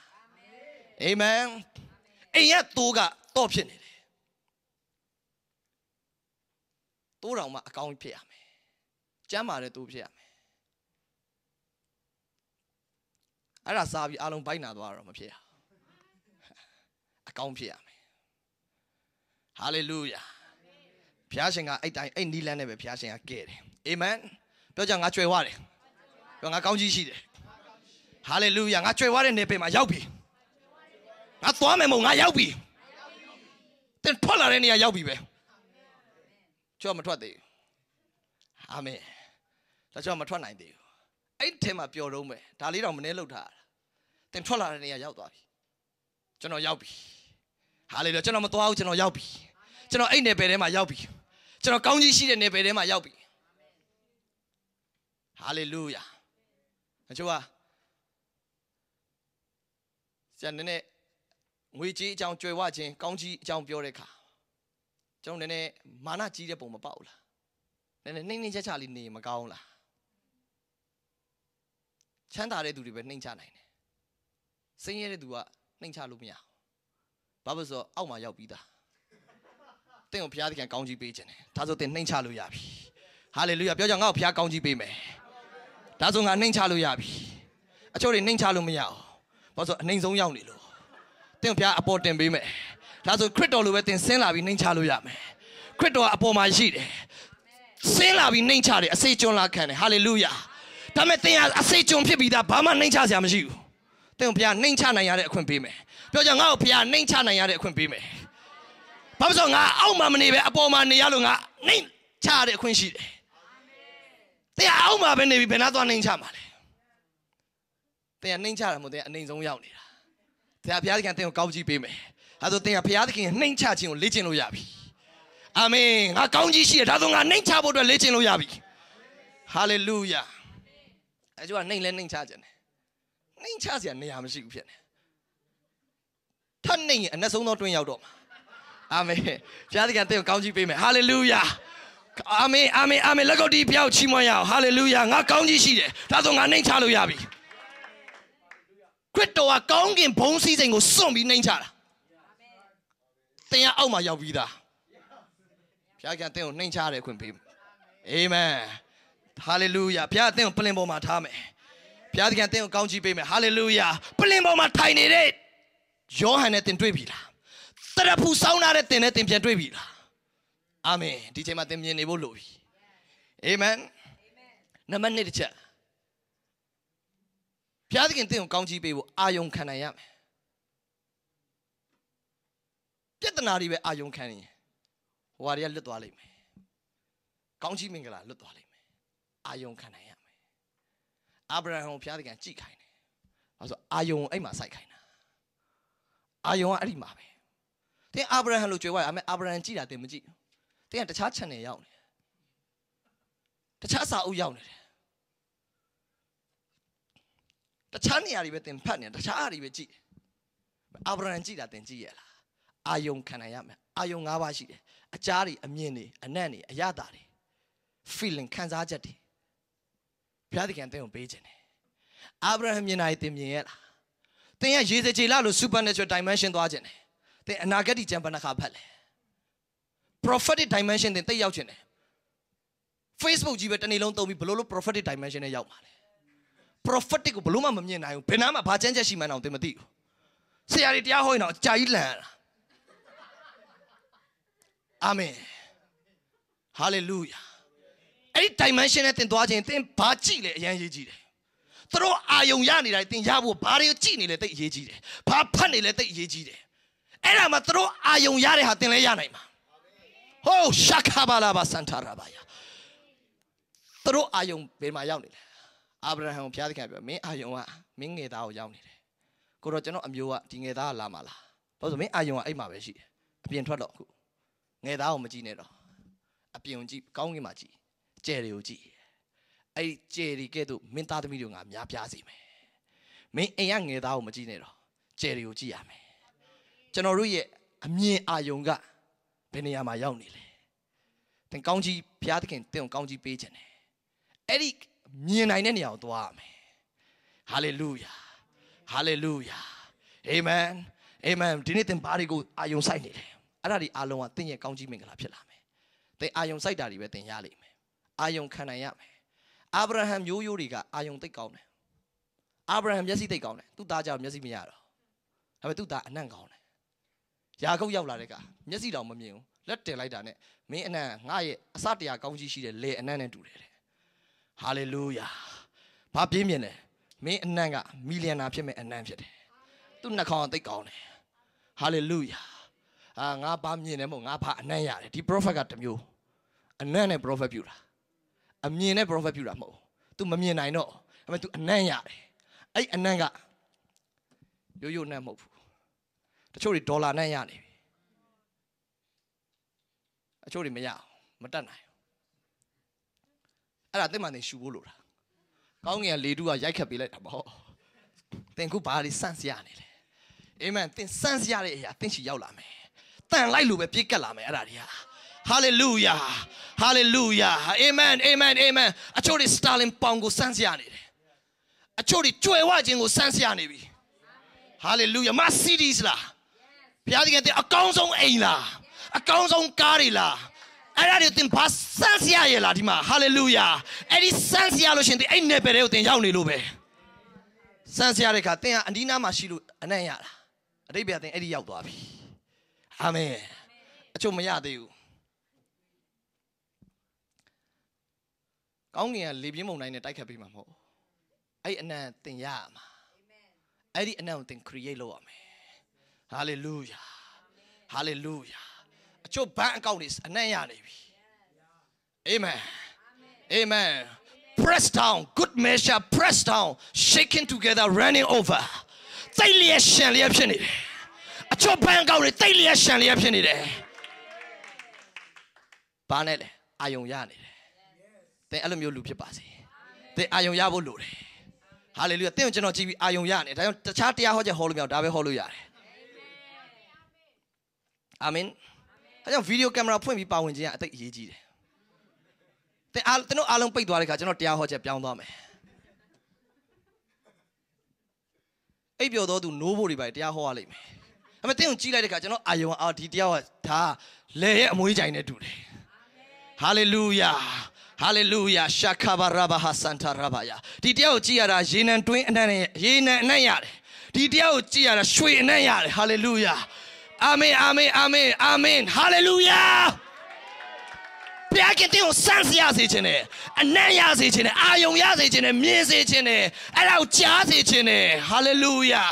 အာမင်အိမ်ရတိုးကတော့ဖြစ်နေတယ်တိုးတော်မှာအကောင်းဖြစ်ရမယ်ကျမ်းမာတဲ့တိုးဖြစ်ရမယ်အဲ့ဒါစားပြီးအလုံးပိုက်နာသွားတော့မဖြစ်ရအကောင်းဖြစ်ရမယ်ဟာလေလုယာဘုရားရှင်ကအဲ့တိုင်းအဲ့နီးလန်းနဲ့ပဲဘုရားရှင်ကကဲတယ်အာမင်ပြောကြငါကျွယ်ဝတယ်ပြောငါကောင်းကြီးရှိတယ်ဟာလေလုယာငါကြွယ်ဝတဲ့နေပယ်မှာရောက်ပြီငါသွားမယ်မို့ငါရောက်ပြီသင်ထွက်လာတဲ့နေရာရောက်ပြီပဲကြောက်မထွက်သေးဘူးအာမင်ဒါကြောင့်မထွက်နိုင်သေးဘူးအဲ့ထဲမှာပျော်တော့မယ်ဒါလေးတော့မနှဲလောက်ထားတာသင်ထွက်လာတဲ့နေရာရောက်သွားပြီကျွန်တော်ရောက်ပြီဟာလေလုယာကျွန်တော်မသွားဘူးကျွန်တော်ရောက်ပြီကျွန်တော်အဲ့နေပယ်ထဲမှာရောက်ပြီကျွန်တော်ကောင်းကြီးရှိတဲ့နေပယ်ထဲမှာရောက်ပြီဟာလေလုယာအချို့ကဆရာနည်းနည်းငွေကြေးအကြောင်းကြွယ်ဝခြင်းကောင်းကြီးအကြောင်းပြောတဲ့အခါကျွန်တော်နည်းနည်းမာနကြီးတဲ့ပုံမပေါက်လားနည်းနည်းနှိမ့်နှိမ့်ချချလေးနေမကောင်းလားချမ်းသာတဲ့သူတွေပဲနှိမ့်ချနိုင်တယ်စင်းရဲတဲ့သူကနှိမ့်ချလို့မရဘူးဘာလို့ဆိုအောက်မှာရောက်ပြီးသားတင့်ကိုဘုရားသခင်ကောင်းကြီးပေးခြင်းတယ်ဒါဆိုတင်နှိမ့်ချလို့ရပြီဟာလေလုယာပြောကြငါ့ကိုဘုရားကောင်းကြီးပေးမယ်ဒါဆိုငါနှိမ့်ချလို့ရပြီအချို့တွေနှိမ့်ချလို့မရဘူးဘာလို့ဆိုအနှိမ်ဆုံးရောက်နေလို့သင်ဖျားအပေါ်တင်ပေးမယ်ဒါဆိုခရစ်တော်လိုပဲသင်ဆင်းလာပြီးနှိမ်ချလို့ရမယ်ခရစ်တော်အပေါ်မှာရှိတယ်ဆင်းလာပြီးနှိမ်ချတယ်အစေကျွန်လာခံတယ်ဟာလေလုယာဒါမဲ့သင်ကအစေကျွန်ဖြစ်ပြီးသားဘာမှနှိမ်ချစရာမရှိဘူးသင်ဖျားနှိမ်ချနိုင်ရတဲ့အခွင့်ပေးမယ်ပြောကြငါ့ကိုဖျားနှိမ်ချနိုင်ရတဲ့အခွင့်ပေးမယ်ဘာလို့ဆိုငါအောက်မှာမနေပဲအပေါ်မှာနေရလို့ငါနှိမ်ချရတဲ့အခွင့်ရှိတယ်သင်အောက်မှာပဲနေပြီးဘယ်နှသွားနှိမ်ချမှာလဲတင်ကနှိမ့်ချတာမဟုတ်တင်ကအနှိမ့်ဆုံးရောက်နေတာတင်ကဘုရားသခင်တင်ကိုကောင်းကြီးပေးမယ်အဲဆိုတင်ကဘုရားသခင်နှိမ့်ချခြင်းကိုလေ့ကျင့်လို့ရပြီအာမင်ငါကောင်းကြီးရှိတယ်ဒါဆိုငါနှိမ့်ချဖို့အတွက်လေ့ကျင့်လို့ရပြီဟာလေလုယာအဲကျိုးကနှိမ့်လဲနှိမ့်ချခြင်းတယ်နှိမ့်ချစရာနေရာမရှိဘူးဖြစ်နေထပ်နှိမ့်ရင်အနက်ဆုံးသောတွင်ရောက်တော့မှာအာမင်ဘုရားသခင်တင်ကိုကောင်းကြီးပေးမယ်ဟာလေလုယာအာမင်အာမင်အာမင်လက်ကုပ်တီးပြောက်ချီးမွမ်းရအောင်ဟာလေလုယာငါကောင်းကြီးရှိတယ်ဒါဆိုငါနှိမ့်ချလို့ရပြီခရစ်တော်ကကောင်းကင်ဘုံစည်းစိမ်ကိုစွန့်ပြီးနှိမ်ချတာသင်ကအောက်မှာရောက်ပြီးသားဘုရားကသင်ကိုနှိမ်ချရတဲ့အခွင့်ပေးအာမင်ဟာလေလုယာဘုရားသင်ကိုပလင်ပေါ်မှာထားမယ်ဘုရားသခင်သင်ကိုကောင်းချီးပေးမယ်ဟာလေလုယာပလင်ပေါ်မှာထိုင်နေတဲ့ယောဟန်နဲ့သင်တွေ့ပြီလားတရဖူစောင်းလာတဲ့သင်နဲ့သင်ပြန်တွေ့ပြီလားအာမင်ဒီချိန်မှာသင်မြင်နေဖို့လိုပြီအာမင်နံပါတ်1တစ်ချက်ဘုရားသခင်တင့်ကိုကောင်းချီးပေးဖို့အာယုံခံနိုင်ရမယ်ပြဿနာတွေပဲအာယုံခံနေရင်ဟိုဟာတွေကလွတ်သွားလိမ့်မယ်ကောင်းချီးမင်္ဂလာလွတ်သွားလိမ့်မယ်အာယုံခံနိုင်ရမယ်အာဗြဟံကိုဘုရားသခင်ကြိတ်ခိုင်းတယ်အဲဆိုအာယုံအဲ့မှာစိုက်ခိုင်းတာအာယုံကအဲ့ဒီမှာပဲတင်အာဗြဟံလို့ကြွယ်ဝရအမေအာဗြဟံကြည့်တာတင်မကြည့်တင်ကတခြား channel ရောက်နေတခြားစာအုပ်ရောက်နေတယ်တခြားနေရာတွေပဲသင်ဖတ်နေတခြားအားတွေပဲကြည့်အာဗြဟံကြည့်တာသင်ကြည့်ရလားအာယုံခံနိုင်ရမယ်အာယုံ၅ပါးရှိတယ်အကြားတွေအမြင်တွေအနံ့တွေအရသာတွေ feeling ခံစားချက်တွေဘုရားသခင်သင်ကိုပေးခြင်းတယ်အာဗြဟံမြင်နိုင်သင်မြင်ရလားသင်ရဲ့ရေစကြည်လာလို့ supernatural dimension သွားခြင်းတယ်သင်အနာဂတ်ကြံပါနှခါဖတ်လဲ prophetic dimension သင်သိရောက်ခြင်းတယ် Facebook ကြီးပဲတစ်နေ့လုံးသုံးပြီးဘလို့လို့ prophetic dimension နဲ့ရောက်ပါလေ prophetic ကိုဘလို့မှမမြင်နိုင်ဘူးဘယ်နာမှဘာချမ်းချက်ရှိမှန်းတော့သင်မသိဘူးဆရာတွေတရားဟောရင်တော့အကြာကြီးလန့်ရတာအာမင် hallelujah အဲ့ဒီ dimension နဲ့သင်သွားခြင်းသင်ဘာကြည့်လဲအရင်ရေးကြည့်တယ်သူတို့အာယုံရနေတိုင်းသင်ရဖို့ဘာတွေကြည့်နေလဲသိအရေးကြီးတယ်ဘာဖတ်နေလဲသိအရေးကြီးတယ်အဲ့ဒါမှသူတို့အာယုံရတဲ့ဟာသင်လည်းရနိုင်မှာဟုတ်ရှာခါဘာလာဘာစန်တာရာဘာယာသူတို့အာယုံဘယ်မှာရောက်နေလဲအာဗြဟံကိုဘုရားသခင်ပြောမင်းအာယုံကမင်းငယ်သားကိုရောက်နေတယ်ကိုတော့ကျွန်တော်အမျိုးကဒီငယ်သားကလာမှာလားဘာလို့ဆိုမင်းအာယုံကအဲ့မှာပဲရှိတယ်အပြင်ထွက်တော့ခုငယ်သားကိုမကြည့်နဲ့တော့အပြင်ကိုကြည့်ကောင်းကင်မှာကြည့်ကျဲတွေကိုကြည့်အဲ့ကျဲတွေကဲ့သို့မင်းသားသမီးတို့ငါများပြားစေမယ်မင်းအိမ်ကငယ်သားကိုမကြည့်နဲ့တော့ကျဲတွေကိုကြည့်ရမယ်ကျွန်တော်တို့ရဲ့အမြင်အာယုံကဘယ်နေရာမှာရောက်နေလဲသင်ကောင်းကြီးဘုရားသခင်သင်ကိုကောင်းကြီးပေးခြင်းတယ်အဲ့ဒီမြင်နိုင်တဲ့နေရာကိုသွားရမယ်ဟာလေလုယာဟာလေလုယာအာမင်အာမင်ဒီနေ့သင်ဘာတွေကိုအာယုံစိုက်နေလဲအဲ့ဒါတွေအားလုံးကသင်ရဲ့ကောင်းကြီးမင်္ဂလာဖြစ်လာမယ်သင်အာယုံစိုက်တာတွေပဲသင်ရလိမ့်မယ်အာယုံခံနိုင်ရမယ်အာဗြဟံမျိုးရိုးတွေကအာယုံသိကောင်းတယ်အာဗြဟံမျက်စိသိကောင်းတယ်သူ့သားကြောင့်မျက်စိမရတော့ဒါပေမဲ့သူ့သားအနံ့ကောင်းတယ်ယာကုပ်ရောက်လာတဲ့ကမျက်စိတောင်မမြင်ဘူးလက်တင်လိုက်တာနဲ့မင်းအနံ့ငါ့ရဲ့အစတရားကောင်းကြီးရှိတဲ့လေအနံ့နဲ့တူတယ်တဲ့ဟာလေလုယာဘာပြင်းမြင်လဲမင်းအနံ့ကမီလီယံနာဖြစ်မဲ့အနံ့ဖြစ်တယ်သူ့နှာခေါင်းကသိပ်ကောင်းတယ်ဟာလေလုယာအာငါဘာမြင်တယ်မဟုတ်ငါဘာအနံ့ရတယ်ဒီ prophet ကတမျိုးအနံ့နဲ့ prophet ပြူတာအမြင်နဲ့ prophet ပြူတာမဟုတ်သူမမြင်နိုင်တော့ဒါပေမဲ့ तू အနံ့ရတယ်အဲ့အနံ့ကရိုးရိုးနဲ့မဟုတ်ဘူးတချို့တွေဒေါ်လာနဲ့ရနေပြီအချို့တွေမရအောင်မတတ်နိုင်အဲ့ဒါတင့်မှန်တင်ရှူဖို့လိုတာကောင်းငင်ကလေတူကရိုက်ခတ်ပေးလိုက်တာပေါ့တင်ခုဘာတွေစန့်စရနေလဲအာမင်တင်စန့်စရတဲ့အရာတင့်ချီရောက်လာမယ်တန်လိုက်လို့ပဲပြည့်ကက်လာမယ်အဲ့ဒါတွေက hallelujah hallelujah amen amen amen အချို့တွေ starling ပေါင်ကိုစမ်းစရာနေတယ်အချို့တွေကြွယ်ဝခြင်းကိုစမ်းစရာနေပြီ hallelujah mercedes လားဘုရားသခင်တဲ့အကောင်းဆုံးအိမ်လားအကောင်းဆုံးကားတွေလားအဲ့ဒါတွေသင်ဘာစမ်းစရာရလားဒီမှာဟာလေလုယာအဲ့ဒီစမ်းစရာလို့ရှင်သင်အဲ့နယ်ပယ်တွေကိုသင်ရောက်နေလို့ပဲစမ်းစရာတဲ့အခါသင်ကအနီးနားမှာရှိလို့အနံ့ရတာအတိတ်ပြသင်အဲ့ဒီရောက်သွားပြီအာမင်အချုပ်မရသေးဘူးကောင်းကင်ကလေပြင်းမုန်တိုင်းနဲ့တိုက်ခတ်ပေးမှာမဟုတ်အဲ့အနံ့သင်ရရမှာအဲ့ဒီအနံ့ကိုသင် create လုပ်ရမယ် hallelujah hallelujah အချို့ဘဏ်အကောင့်တွေအနံ့ရနေပြီအာမင်အာမင် press down good measure press down shaking together running over တိတ်လျက်ရှင်လျက်ဖြစ်နေတယ်အချို့ဘဏ်အကောင့်တွေတိတ်လျက်ရှင်လျက်ဖြစ်နေတယ်ဘာနဲ့လဲအာယုံရနေတယ်သင်အဲ့လိုမျိုးလူဖြစ်ပါစေသင်အာယုံရဖို့လိုတယ်ဟာလေလုယာသင်ကိုကျွန်တော်ကြည့်ပြီးအာယုံရနေဒါကြောင့်တခြားတရားဟောချက်ဟောလို့မရဘူးဒါပဲဟောလို့ရတယ်အာမင်အာမင်ဒါကြောင့်ဗီဒီယိုကင်မရာဖွင့်ပြီးပါဝင်ခြင်းကအသိအရေးကြီးတယ်။တင်အားတင်တို့အားလုံးပိတ်သွားတဲ့ခါကျွန်တော်တရားဟောချက်ပြောင်းသွားမယ်။အိပ်ပျော်သောသူနိုးဖို့တွေပါတရားဟောရလိမ့်မယ်။အမတင်ကိုကြီးလိုက်တဲ့ခါကျွန်တော်အာယုံအာဒီတရားဟောဒါလေရဲ့အမွေးကြိုင်နဲ့တူတယ်။ဟာလေလုယာဟာလေလုယာရှာခါဘာရာဘာဟာစန်တာရာဘာယာဒီတရားကိုကြည်ရတာရေနံတွင်းအနံ့ရေနံအနံ့ရတယ်ဒီတရားကိုကြည်ရတာရွှေအနံ့ရတယ်ဟာလေလုယာအာမင်အာမင်အာမင်အာမင်ဟာလေလုယာဘုရားခင်တင်းကိုစမ်းစရာစေခြင်းနဲ့အနံ့ရစေခြင်းနဲ့အာယုံရစေခြင်းနဲ့မြင်စေခြင်းနဲ့အဲ့လောက်ကြားစေခြင်းနဲ့ဟာလေလုယာ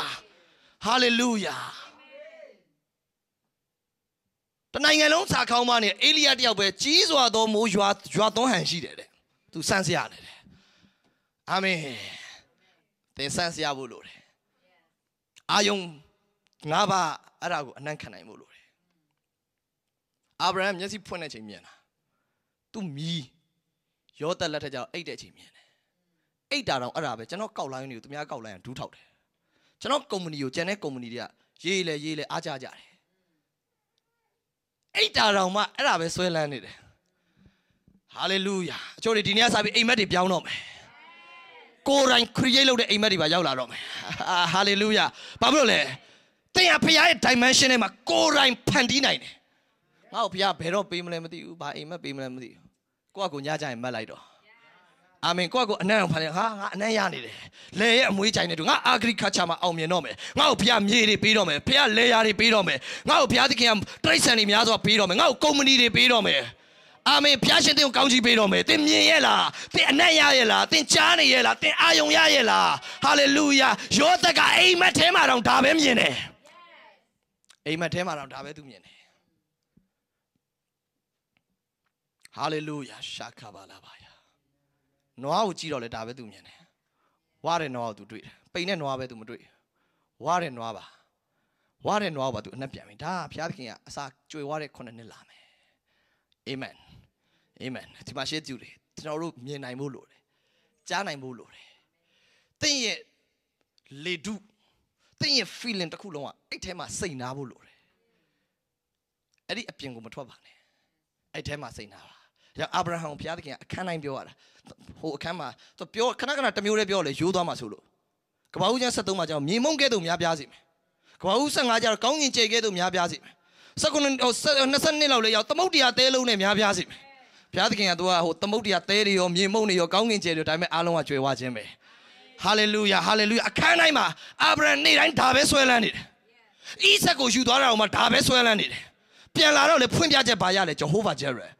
ဟာလေလုယာတနိုင်ငံလုံးစာခေါင်းမနဲ့အေလိယတယောက်ပဲကြီးစွာသောမိုးရွာရွာသွန်းဟန်ရှိတယ်တဲ့သူစမ်းစရာနေတယ်အာမင်သင်စမ်းစရာဖို့လိုတယ်အာယုံငါးပါးအဲ့ဒါကိုအနံ့ခံနိုင်ဖို့လိုတယ်အာဗြဟံမျက်စိဖွင့်တဲ့ချိန်မြင်တာသူ့မီးယောသက်လက်ထက်ကျတော့အိတ်တဲ့ချိန်မြင်တယ်အိတ်တာတော့အဲ့ဒါပဲကျွန်တော်ကောက်လိုင်းတွေကိုသူများကောက်လိုင်းကဒူးထောက်တယ်ကျွန်တော်ကုမ္ပဏီကိုကျန်တဲ့ကုမ္ပဏီတွေကရေးလေရေးလေအားကြကြတယ်အိတ်တာတော့မှအဲ့ဒါပဲဆွဲလန်းနေတယ်ဟာလေလုယာအချို့တွေဒီနေ့ဆက်ပြီးအိမ်မက်တွေပြောင်းတော့မယ်ကိုယ်တိုင် create လုပ်တဲ့အိမ်မက်တွေပါရောက်လာတော့မယ်ဟာလေလုယာဘာဖြစ်လို့လဲသင်ဟာဘုရားရဲ့ dimension ထဲမှာကိုယ်တိုင်ဖန်တီးနိုင်တယ်ငါ့ကိုဘုရားဘယ်တော့ပေးမလဲမသိဘူးဘာအိမ်မက်ပေးမလဲမသိဘူးကိုယ့်အကူညကြရင်မက်လိုက်တော့အာမင်ကိုယ့်အကူအနံ့အောင်ဖန်တယ်ဟာငါအနံ့ရနေတယ်လေရဲ့အမွေးကြိုင်နေတူငါ agriculture မှာအောင်မြင်တော့မယ်ငါ့ကိုဘုရားမြေတွေပေးတော့မယ်ဘုရားလေယာတွေပေးတော့မယ်ငါ့ကိုဘုရားသခင်ကတိရစ္ဆာန်တွေများစွာပေးတော့မယ်ငါ့ကိုကုမ္ပဏီတွေပေးတော့မယ်အာမင်ဘုရားရှင်သင်ကိုကောင်းချီးပေးတော်မယ်သင်မြင်ရဲ့လားသင်အနက်ရရဲ့လားသင်ကြားနေရဲ့လားသင်အာယုံရရဲ့လားဟာလေလုယာယောသက်ကအိမ်မက်ထဲမှာတောင်ဒါပဲမြင်တယ်အိမ်မက်ထဲမှာတော့ဒါပဲသူမြင်တယ်ဟာလေလုယာရှာခဘာလာပါယာနွားကိုကြည့်တော့လေဒါပဲသူမြင်တယ်ဝါတဲ့နွားကိုသူတွေ့တယ်ပိန်တဲ့နွားပဲသူမတွေ့ဝါတဲ့နွားပါဝါတဲ့နွားပါသူအနှက်ပြန်ပြီဒါဘုရားသခင်ကအစာကြွေဝါတဲ့ခုနှစ်နှစ်လာမယ်အာမင်အာမင်ဒီမှာရှေ့ကျူတယ်ကျွန်တော်တို့မြင်နိုင်ဖို့လိုတယ်ကြားနိုင်ဖို့လိုတယ်တင့်ရဲ့လေတုသင်ရဲ့ feeling တစ်ခုလုံးကအဲ့ထဲမှာစိတ်နာဖို့လိုတယ်အဲ့ဒီအပြင်ကိုမထွက်ပါနဲ့အဲ့ထဲမှာစိတ်နာပါကြောင့်အာဗြဟံကိုဘုရားသခင်ကအခန်းတိုင်းပြောရတာဟိုအခန်းမှာသူပြောခဏခဏတမျိုးလေးပြောလေရိုးသွားမှာဆိုလို့ကဘာဦးကျမ်း73မှာကျတော့မြေမုံကဲ့သို့များပြားစေမယ်ကဘာဦး15ကျတော့ကောင်းကင်ကျဲကဲ့သို့များပြားစေမယ်19ဟို22လောက်လေးရောက်သမုတ်တရားသဲလုံးနဲ့များပြားစေမယ်ဘုရားသခင်ကသူကဟိုသမုတ်တရားသဲတွေရောမြေမုံတွေရောကောင်းကင်ကျဲတွေဒါပေမဲ့အားလုံးကကျွယ်ဝခြင်းပဲဟာလေလုယာဟာလေလုယာအခန်းတိုင်းမှာအာဗြဟံနေ့တိုင်းဒါပဲဆွဲလန်းနေတယ်။ဣဇက်ကိုယူသွားတာကမှဒါပဲဆွဲလန်းနေတယ်။ပြန်လာတော့လေဖွင့်ပြချက်ပါရလေဂျေဟိုးဗာဂျေရယ်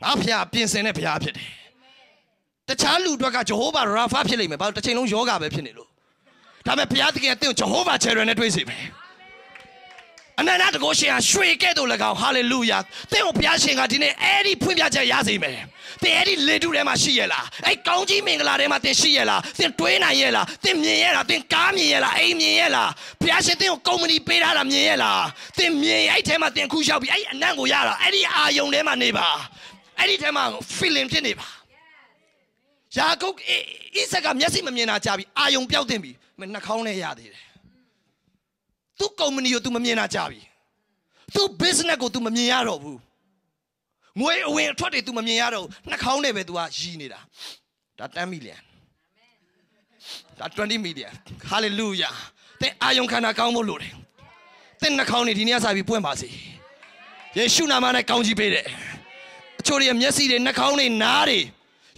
။ငါဖျားပြင်ဆင်တဲ့ဖျားဖြစ်တယ်။တခြားလူတွေကဂျေဟိုးဗာရာဖာဖြစ်လိမ့်မယ်။ဘာလို့တစ်ချိန်လုံးယောဂါပဲဖြစ်နေလို့။ဒါပေမဲ့ဘုရားသခင်ကတင့်ကိုဂျေဟိုးဗာဂျေရယ်နဲ့တွေ့စေမယ်။အနန္တတကောရှင်ဟာရွှေကဲ့သို့၎င်းဟာလေလုယာသင်ကိုဘုရားရှင်ကဒီနေ့အဲ့ဒီဖွင့်ပြချက်ရစေမယ်သင်အဲ့ဒီလေတုထဲမှာရှိရလားအဲ့ကောင်းကြီးမင်္ဂလာထဲမှာသင်ရှိရလားသင်တွေးနိုင်ရလားသင်မြင်ရလားသင်ကားမြင်ရလားအိမ်မြင်ရလားဘုရားရှင်သင်ကိုကုမ္ပဏီပေးထားတာမြင်ရလားသင်မြင်အဲ့ထဲမှာသင်အခုရောက်ပြီအဲ့အနံ့ကိုရတာအဲ့ဒီအာယုံထဲမှာနေပါအဲ့ဒီထဲမှာ feeling ဖြစ်နေပါယာကုပ်ဣဇက်ကမျက်စိမမြင်တာကြာပြီအာယုံပြောက်တင်ပြီနှာခေါင်းနဲ့ရသေးတယ်။ तू ကုမ္ပဏီကို तू မမြင်တာကြာပြီ။ तू business ကို तू မမြင်ရတော့ဘူး။ငွေအဝင်အထွက်တွေ तू မမြင်ရတော့ဘူး။နှာခေါင်းနဲ့ပဲ तू ကရီးနေတာ။ဒါ10 million ။ဒါ20 million ။ hallelujah ။သင်အာယုံခန္ဓာကောင်းဖို့လိုတယ်။သင်နှာခေါင်းတွေဒီနေ့ကစပြီးပွင့်ပါစေ။ယေရှုနာမနဲ့ကောင်းကြီးပေးတယ်။အချို့တွေမျက်စိတွေနှာခေါင်းတွေနားတွေ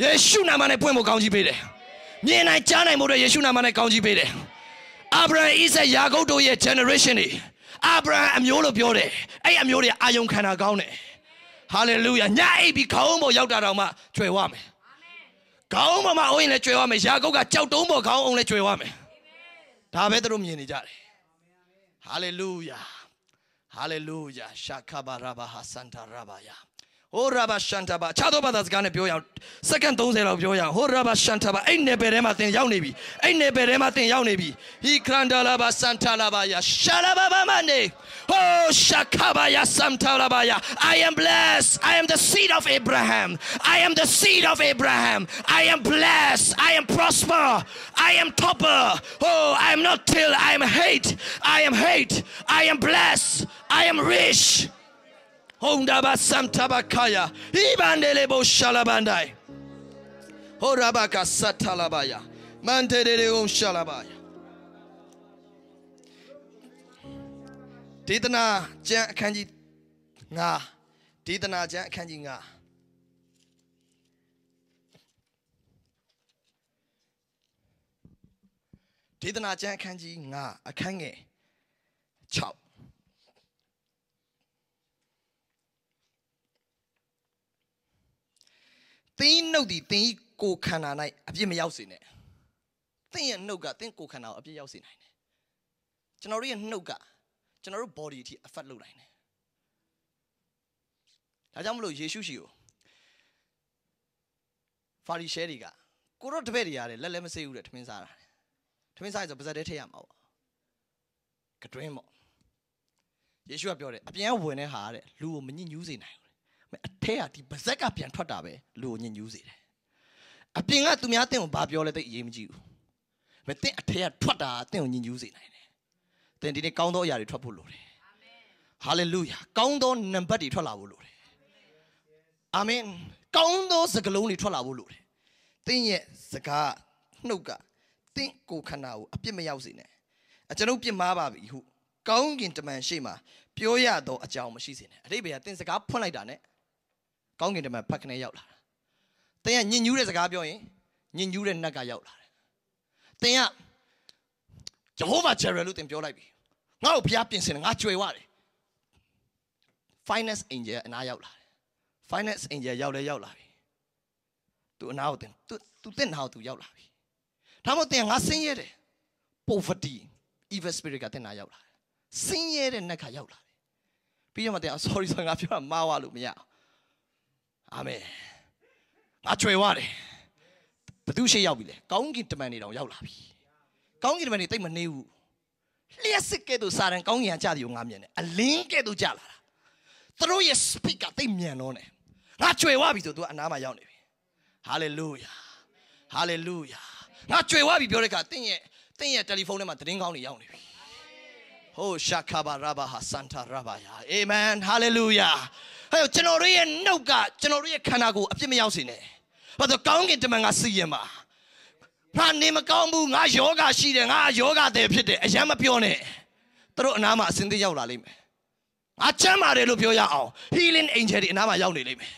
ယေရှုနာမနဲ့ပွင့်ဖို့ကောင်းကြီးပေးတယ်။မြင်နိုင်ကြားနိုင်ဖို့အတွက်ယေရှုနာမနဲ့ကောင်းကြီးပေးတယ်။ Abraham is a Yagodo ye generation. Abraham am yolo biore. Ay am yore ayon kanagone. Hallelujah. Nya ebi kaumo yaudarama chwewame. Kaumo ma oine chwewame. Yagoga chow tumbo kaum only chwewame. Tabetrum yenijare. Hallelujah. Hallelujah. Shakaba rabaha santa rabaya. ဟောရာဘရှန်တာဘာခြားသောဘာသာစကားနဲ့ပြောရအောင်စက္ကန့်30လောက်ပြောရအောင်ဟောရာဘရှန်တာဘာအဲ့နယ်ပယ်ထဲမှာသင်ရောက်နေပြီအဲ့နယ်ပယ်ထဲမှာသင်ရောက်နေပြီဟီခရန်တာလာဘာစန်တာလာဘာယာရှာလာဘာဘာမနေဟောရှာခဘာယာစန်တာလာဘာယာ I am blessed I am the seed of Abraham I am the seed of Abraham I am blessed I am prosper I am topper oh I am not till I am hate I am hate I am blessed I am rich Hondaba Santabakaya. Ibandelebo Shalabandai. Horabaka Satalabaya. Manteleo Shalabaya. ဒေသနာကျမ်းအခန်းကြီး9ဒေသနာကျမ်းအခန်းကြီး9ဒေသနာကျမ်းအခန်းကြီး9အခန်းငယ်6သင်နှုတ်သည်သင်ကိုခန္ဓာ၌အပြစ်မရောက်စေနဲ့သင်ရဲ့နှုတ်ကသင်ကိုခန္ဓာကိုအပြစ်ရောက်စေနိုင်တယ်ကျွန်တော်တို့ရဲ့နှုတ်ကကျွန်တော်တို့ body အထိ affect လုပ်နိုင်တယ်ဒါကြောင့်မလို့ယေရှုရှိကိုဖာရီရှဲတွေကကိုရောတပည့်တွေရတယ်လက်လည်းမစေးဘူးတဲ့ထမင်းစားတာထမင်းစားရဆိုပါဇက်တဲထည့်ရမှာပေါ့ကတွင်းပေါ့ယေရှုကပြောတယ်အပြန်ဝင်တဲ့ဟာတဲ့လူကိုမညစ်ညူးစေနိုင်ဘူးအထက်ကဒီပါဇက်ကပြန်ထွက်တာပဲလူကိုညစ်ညူးစေတယ်အပြင်ကသူများတင့်ကိုဘာပြောလဲသိအရေးမကြီးဘူးမတင့်အထက်ကထွက်တာတင့်ကိုညစ်ညူးစေနိုင်တယ်တင့်ဒီနေ့ကောင်းသောအရာတွေထွက်ဖို့လိုတယ်အာမင်ဟာလေလုယာကောင်းသောနံပါတ်တွေထွက်လာဖို့လိုတယ်အာမင်ကောင်းသောစကားလုံးတွေထွက်လာဖို့လိုတယ်တင့်ရဲ့စကားနှုတ်ကတင့်ကိုခန္ဓာကိုအပြစ်မရောက်စေနဲ့အကျွန်ုပ်ပြစ်မှားပါပြီဟုကောင်းကင်တမန်ရှိမှပြောရသောအကြောင်းမရှိစေနဲ့အတိတ်ဘယ်ကတင်စကားဖွင့်လိုက်တာနဲ့ကောင်းကင်တမန်ဖတ်ခနဲ့ရောက်လာတာ။သင်ကညင်ညူးတဲ့စကားပြောရင်ညင်ညူးတဲ့နှက်ကရောက်လာတယ်။သင်ကဂျေဟိုဗာဂျယ်ရယ်လို့သင်ပြောလိုက်ပြီ။ငါ့ကိုဘုရားပြင်ဆင်တယ်ငါကြွယ်ဝတယ်။ finance angel အနာရောက်လာတယ်။ finance angel ရောက်လဲရောက်လာပြီ။ तू အနာကိုသင် तू तू သင်နာကို तू ရောက်လာပြီ။ဒါမှမဟုတ်သင်ငါဆင်းရဲတယ်။ poverty evil spirit ကသင်နာရောက်လာတယ်။ဆင်းရဲတဲ့နှက်ကရောက်လာတယ်။ပြီးတော့မှသင် sorry sorry ငါပြောတာမှားသွားလို့မရဘူး။အာမင်ငါကြွယ်ဝတယ်ဘသူရှိရောက်ပြီလဲကောင်းကင်တမန်တွေတောင်ရောက်လာပြီကောင်းကင်တမန်တွေတိတ်မနေဘူးလျှက်စစ်ကဲ့သို့စာရန်ကောင်းကင်ကကြတယ်ကိုငါမြင်တယ်အလင်းကဲ့သို့ကြလာတာသူတို့ရဲ့ speak ကတိတ်မြန်တော့တယ်ငါကြွယ်ဝပြီဆိုသူကအနားမှာရောက်နေပြီ hallelujah hallelujah ငါကြွယ်ဝပြီပြောတဲ့အခါတင့်ရဲ့တင့်ရဲ့တယ်လီဖုန်းထဲမှာသတင်းကောင်းတွေရောက်နေပြီဟိုရှာခါဘာရာဘာဟာစန်တာရာဘာယာအာမင်ဟာလေလုယာဟဲ့ကျွန်တော်တို့ရဲ့နှုတ်ကကျွန်တော်တို့ရဲ့ခန္ဓာကိုယ်အပြစ်မရောက်စေနဲ့ဘာလို့ကောင်းကင်တမန်ကစီရင်ပါဖာနေမကောင်းဘူးငါယောဂရှိတယ်ငါယောဂတယ်ဖြစ်တယ်အယံမပြောနဲ့သူတို့အနာမှာအစင်းသိရောက်လာလိမ့်မယ်ငါချမ်းပါတယ်လို့ပြောရအောင် healing angel တွေအနာမှာရောက်နေလိမ့်မယ်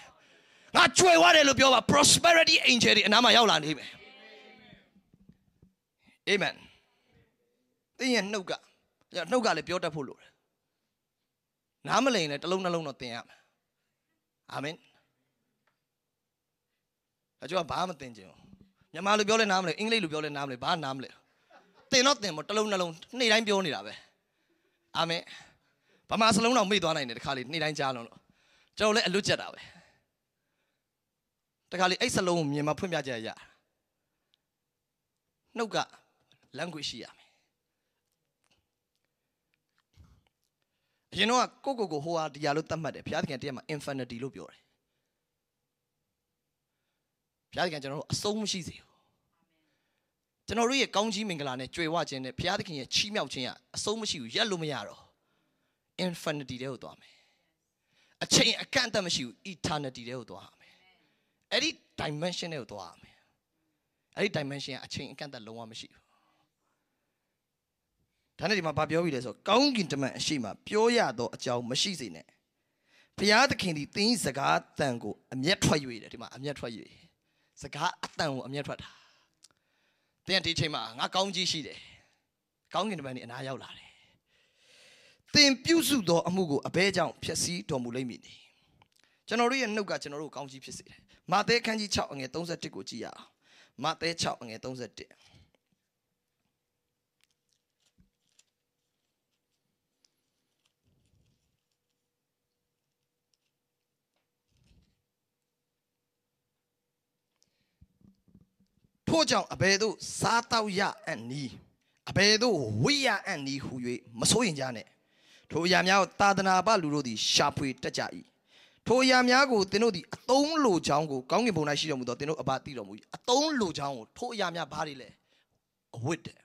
ငါကြွယ်ဝတယ်လို့ပြောပါ prosperity angel တွေအနာမှာရောက်လာနေမယ် amen သင်ရဲ့နှုတ်ကနှုတ်ကလည်းပြောတတ်ဖို့လိုတယ်နားမလည်ရင်လည်းတစ်လုံးနှလုံးတော့သင်ရမယ်အာမင်အကျိုးကဘာမှသင်ခြင်းမြန်မာလိုပြောလဲနားမလဲအင်္ဂလိပ်လိုပြောလဲနားမလဲဘာနားမလဲသင်တော့သင်မတလုံးနှလုံးနေ့တိုင်းပြောနေတာပဲအာမင်ဗမာစလုံးတော့မေ့သွားနိုင်တယ်တခါလေနေ့တိုင်းကြားလုံးလို့ကျွန်တော်လည်းအလွတ်ကျက်တာပဲတခါလေအဲ့စလုံးကိုမြင်မှဖွင့်ပြကြရရနှုတ်က language ရှိရမယ်အရင်တော့ကိုကိုကိုဟိုဟာဒီဟာလို့သတ်မှတ်တယ်ဘုရားသခင်တည်းမှာ infinity လို့ပြောတယ်ဘုရားသခင်ကျွန်တော်တို့အဆုံးမရှိစေဘူးကျွန်တော်တို့ရဲ့ကောင်းကြီးမင်္ဂလာနဲ့ကြွယ်ဝခြင်းနဲ့ဘုရားသခင်ရဲ့ချီးမြှောက်ခြင်းကအဆုံးမရှိဘူးရက်လို့မရတော့ infinity တဲ့ကိုသွားမယ်အချိန်အကန့်အသတ်မရှိဘူး eternity တဲ့ကိုသွားမယ်အဲ့ဒီ dimension တဲ့ကိုသွားမယ်အဲ့ဒီ dimension ကအချိန်အကန့်အသတ်လုံးဝမရှိဘူးဒါနဲ့ဒီမှာဗာပြောပြီလဲဆိုကောင်းကင်တမန်အရှိမပြောရသောအကြောင်းမရှိစေနဲ့ဘုရားသခင်သည်သင်၏စကားအတန်ကိုအမျက်ထွက်၍တယ်ဒီမှာအမျက်ထွက်၍စကားအတန်ကိုအမျက်ထွက်တာသင်ဒီချိန်မှာငါကောင်းကြီးရှိတယ်ကောင်းကင်တမန်นี่အနာရောက်လာတယ်သင်ပြုစုသောအမှုကိုအဘဲကြောင့်ဖျက်ဆီးတော်မူလိမ့်မည်နေကျွန်တော်တို့ရဲ့နှုတ်ကကျွန်တော်တို့ကောင်းကြီးဖြစ်စေတယ်မာသဲခန်းကြီး6အငယ်31ကိုကြည့်ရအောင်မာသဲ6အငယ်31ထို့ကြောင့်အဘယ်သို့စားတောက်ရအံ့နီးအဘယ်သို့ဝိရအံ့နီးဟူ၍မစိုးရင်ကြနဲ့ထိုအရာများကိုသာသနာပလူတို့သည်ရှာဖွေတတ်ကြ၏ထိုအရာများကိုသင်တို့သည်အသုံးလိုချောင်းကိုကောင်းကင်ဘုံ၌ရှိတော်မူသောသင်တို့အဘသိတော်မူ၏အသုံးလိုချောင်းကိုထိုအရာများဘာတွေလဲအဝတ်တယ်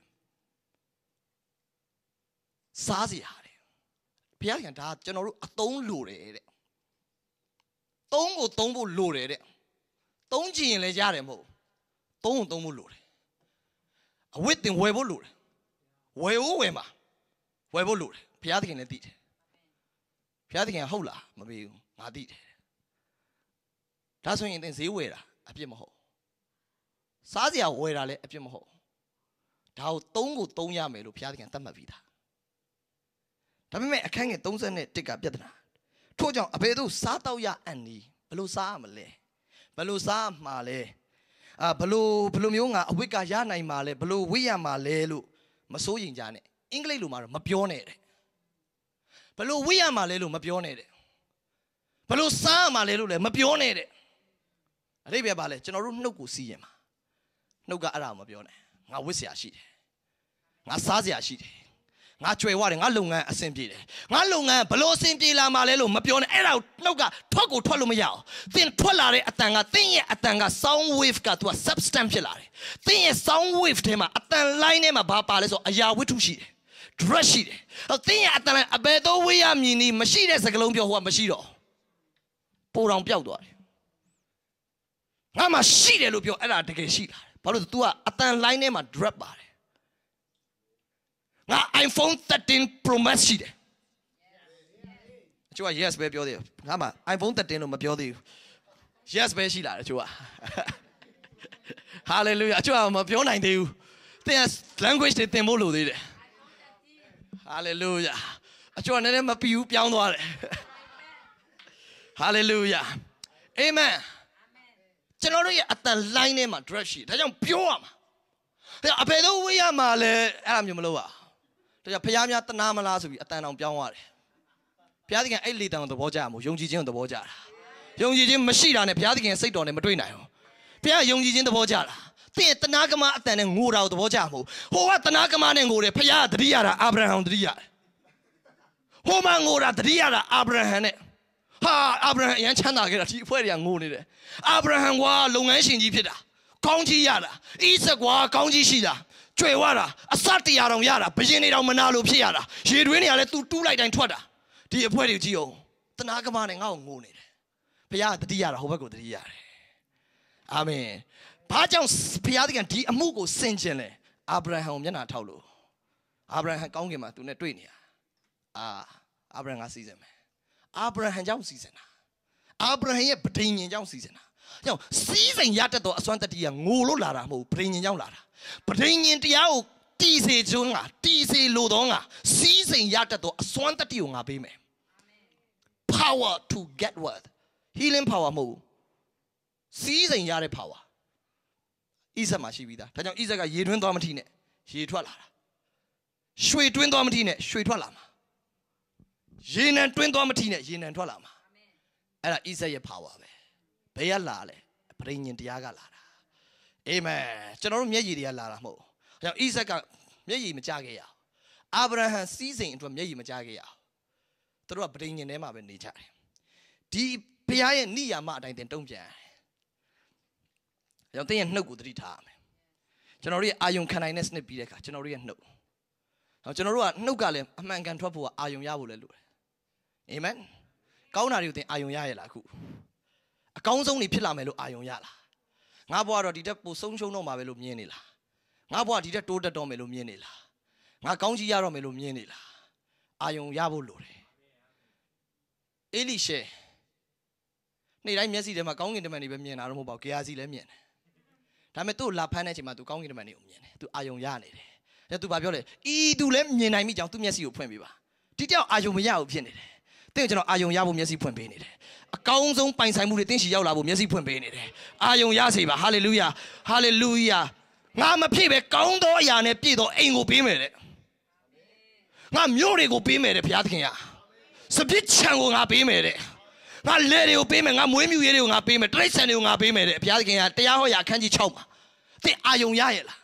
စားစရာတယ်ဘုရားခင်ဒါကျွန်တော်တို့အသုံးလိုတယ်တဲ့သုံးကိုသုံးဖို့လိုတယ်တဲ့သုံးကြည့်ရင်လည်းရတယ်မဟုတ်သုံးုံသုံးဖို့လိုတယ်အဝတ်တင်ဝယ်ဖို့လိုတယ်ဝယ်ဦးဝယ်မှာဝယ်ဖို့လိုတယ်ဘုရားသခင်လည်းသိတယ်ဘုရားသခင်ဟုတ်လားမပေးဘူးငါသိတယ်ဒါဆိုရင်သင်ဈေးဝယ်တာအပြစ်မဟုတ်စားစရာဝယ်တာလည်းအပြစ်မဟုတ်ဒါကိုသုံးကိုသုံးရမယ်လို့ဘုရားသခင်သတ်မှတ်ပြီးသားဒါပေမဲ့အခန်းငယ်31ကပြဿနာထို့ကြောင့်အဘယ်သို့စားတော့ရအန်ဒီဘယ်လိုစားရမလဲဘယ်လိုစားမှာလဲအာဘလို့ဘလို့မျိုးငါအဝိကရနိုင်မှာလဲဘလို့ဝိရမှာလဲလို့မစိုးရင်ကြနဲ့အင်္ဂလိပ်လိုမှာတော့မပြောနဲ့တဲ့ဘလို့ဝိရမှာလဲလို့မပြောနဲ့တဲ့ဘလို့စားမှာလဲလို့လည်းမပြောနဲ့တဲ့အတိပ္ပယ်ပါလဲကျွန်တော်တို့နှုတ်ကိုစီးရင်ပါနှုတ်ကအဲ့ဒါမပြောနဲ့ငါဝစ်စရာရှိတယ်ငါစားစရာရှိတယ်ငါကြွယ်ဝတယ်ငါလုပ်ငန်းအဆင်ပြေတယ်ငါလုပ်ငန်းဘလို့အဆင်ပြေလာမှာလဲလို့မပြောနဲ့အဲ့ဒါကိုနှုတ်ကထွက်ကိုထွက်လို့မရအောင်သင်ထွက်လာတဲ့အတန်ကသင်ရဲ့အတန်က sound wave ကသူက substance ဖြစ်လာတယ်သင်ရဲ့ sound wave ထဲမှာအတန် line ထဲမှာဘာပါလဲဆိုအရာဝတ္ထုရှိတယ် dress ရှိတယ်အဲ့သင်ရဲ့အတန်အဘယ်သောဝေးရမြည်နီမရှိတဲ့စကလုံးပြောဟိုကမရှိတော့ပိုတောင်ပျောက်သွားတယ်ငါမှရှိတယ်လို့ပြောအဲ့ဒါတကယ်ရှိလာတယ်ဘာလို့လဲ तू ကအတန် line ထဲမှာ drop ပါတယ်ငါ iPhone 13 Pro Max ရှိတယ်အချို့က yes ပဲပြောသေးတယ်ငါမှ iPhone 13လို့မပြောသေးဘူး yes ပဲရှိလာတယ်အချို့က hallelujah အချို့ကမပြောနိုင်သေးဘူးသင် language တွေသင်ဖို့လိုသေးတယ် hallelujah အချို့ကနည်းနည်းမပြီးဘူးပြောင်းသွားတယ် hallelujah amen ကျွန်တော်တို့ရဲ့အတန်လိုင်းထဲမှာ dress ရှိဒါကြောင့်ပြောရမှာဒါအဘယ်တော့ဝေးရမှာလဲအဲ့ဒါမျိုးမလုပ်ပါဘူးဒါကြောင့်ဖခင်များတနာမလားဆိုပြီးအတန်တောင်ပြောင်းရတယ်ဘုရားသခင်အဲ့လေတံကိုသဘောကျအောင်ယုံကြည်ခြင်းကိုသဘောကျတာယုံကြည်ခြင်းမရှိတာနဲ့ဘုရားသခင်စိတ်တော်နဲ့မတွေ့နိုင်ဘူးဘုရားယုံကြည်ခြင်းသဘောကျတာသင်တနာကမအတန်နဲ့ငိုတာကိုသဘောကျမှာမဟုတ်ဟိုကတနာကမနဲ့ငိုတယ်ဘုရားကတတိယတာအာဗြဟံတတိယဟိုမှာငိုတာတတိယတာအာဗြဟံနဲ့ဟာအာဗြဟံအရန်ချမ်းသာခဲ့တာဒီအဖွဲတွေကငိုနေတယ်အာဗြဟံကလုပ်ငန်းရှင်ကြီးဖြစ်တာကောင်းကြီးရတာအိစက်ကွာကောင်းကြီးရှိတာကြွယ်ဝတာအစတရားတောင်ရတာဘယင်နေတောင်မနာလို့ဖြစ်ရတာရေတွင်းတွေကလည်း तू တူးလိုက်တိုင်းထွက်တာဒီအဖွဲတွေကြည့်အောင်တနာကမနဲ့ငါ့ကိုငိုနေတယ်ဘုရားတတိယတာဟိုဘက်ကိုတတိယတယ်အာမင်ဘာကြောင့်ဘုရားသခင်ဒီအမှုကိုဆင်ခြင်လဲအာဗြဟံကိုမျက်နှာထောက်လို့အာဗြဟံကောင်းကင်မှာသူနဲ့တွေ့နေတာအာအာဗြဟံကစီစဉ်မယ်အာဗြဟံကြောင့်စီစဉ်တာအာဗြဟံရဲ့ပဋိညာဉ်ကြောင့်စီစဉ်တာညောင်စီးစိမ်ရတတ်တော့အစွမ်းတတိယငိုလို့လာတာမဟုတ်ဘူးပဋိညာဉ်ရောက်လာတာပဋိညာဉ်တရားကိုတီစေကျွန်းကတီစေလို့တော့ကစီးစိမ်ရတတ်တော့အစွမ်းတတိယကိုငါပေးမယ် power to get word healing power မဟုတ်ဘူးစီးစိမ်ရတဲ့ power ဣဇက်မှာရှိပြီးသားဒါကြောင့်ဣဇက်ကရေတွင်းသွားမထိနဲ့ရေထွက်လာတာရွှေတွင်းသွားမထိနဲ့ရွှေထွက်လာမှာရေနံတွင်းသွားမထိနဲ့ရေနံထွက်လာမှာအဲ့ဒါဣဇက်ရဲ့ power ပဲဘယ်ကလာလဲပရိညင်တရားကလာတာအာမင်ကျွန်တော်တို့မျက်ရည်တွေကလာတာမဟုတ်ဘူးအဲကြောင့်အိဇက်ကမျက်ရည်မကြခဲ့ရအောင်အာဗြဟံစီးစိမ်အတွက်မျက်ရည်မကြခဲ့ရအောင်သူတို့ကပရိညင်ထဲမှာပဲနေကြတယ်ဒီဘုရားရဲ့ဏိယာမအတိုင်းတင်တုံ့ပြန်တယ်အဲကြောင့်တင်းရဲ့နှုတ်ကိုသတိထားရမယ်ကျွန်တော်တို့ရဲ့အာယုံခံနိုင်တဲ့စနစ်ပြီးတဲ့အခါကျွန်တော်တို့ရဲ့နှုတ်နော်ကျွန်တော်တို့ကနှုတ်ကလည်းအမှန်ကန်ထွက်ဖို့ကအာယုံရဖို့လည်းလိုတယ်အာမင်ကောင်းတာတွေကိုသင်အာယုံရရလားအခုအကောင်းဆုံးနေဖြစ်လာမယ်လို့အာယုံရလားငါဘွားတော့ဒီတက်ပိုဆုံးရှုံးတော့မှာပဲလို့မြင်နေလားငါဘွားဒီတက်တိုးတက်တော့မယ်လို့မြင်နေလားငါကောင်းကြီးရတော့မယ်လို့မြင်နေလားအာယုံရဖို့လိုတယ်အေလိရှေနေ့တိုင်းမျက်စိထဲမှာကောင်းကင်တမန်တွေပဲမြင်တာတော့မဟုတ်ပါဘူးကြားစီလည်းမြင်တယ်ဒါပေမဲ့သူ့လာဖမ်းတဲ့အချိန်မှာသူကောင်းကင်တမန်တွေကိုမြင်တယ်သူအာယုံရနေတယ်ဒါသူဘာပြောလဲဤသူလည်းမြင်နိုင်မိကြောင်သူ့မျက်စိကိုဖွင့်ပေးပါဒီကြောင်အာယုံမရဘူးဖြစ်နေတယ်င့်ကိုကျွန်တော်အာယုံရဖို့မျက်စိဖွင့်ပေးနေတယ်အကောင်းဆုံးပိုင်ဆိုင်မှုတွေတင့်ရှိရောက်လာဖို့မျက်စိဖွင့်ပေးနေတယ်အာယုံရစေပါဟာလေလုယာဟာလေလုယာငါမဖြစ်ပဲကောင်းသောအရာနဲ့ပြည့်သောအိမ်ကိုပေးမယ်တဲ့ငါမြို့တွေကိုပေးမယ်တဲ့ဘုရားသခင်ကစပစ်ချံကိုငါပေးမယ်တဲ့ငါလေတွေကိုပေးမယ်ငါမွေးမြူရေးတွေကိုငါပေးမယ်တိရစ္ဆာန်တွေကိုငါပေးမယ်တဲ့ဘုရားသခင်ကတရားဟောရာအခန်းကြီး6မှာသင်အာယုံရရဲ့လား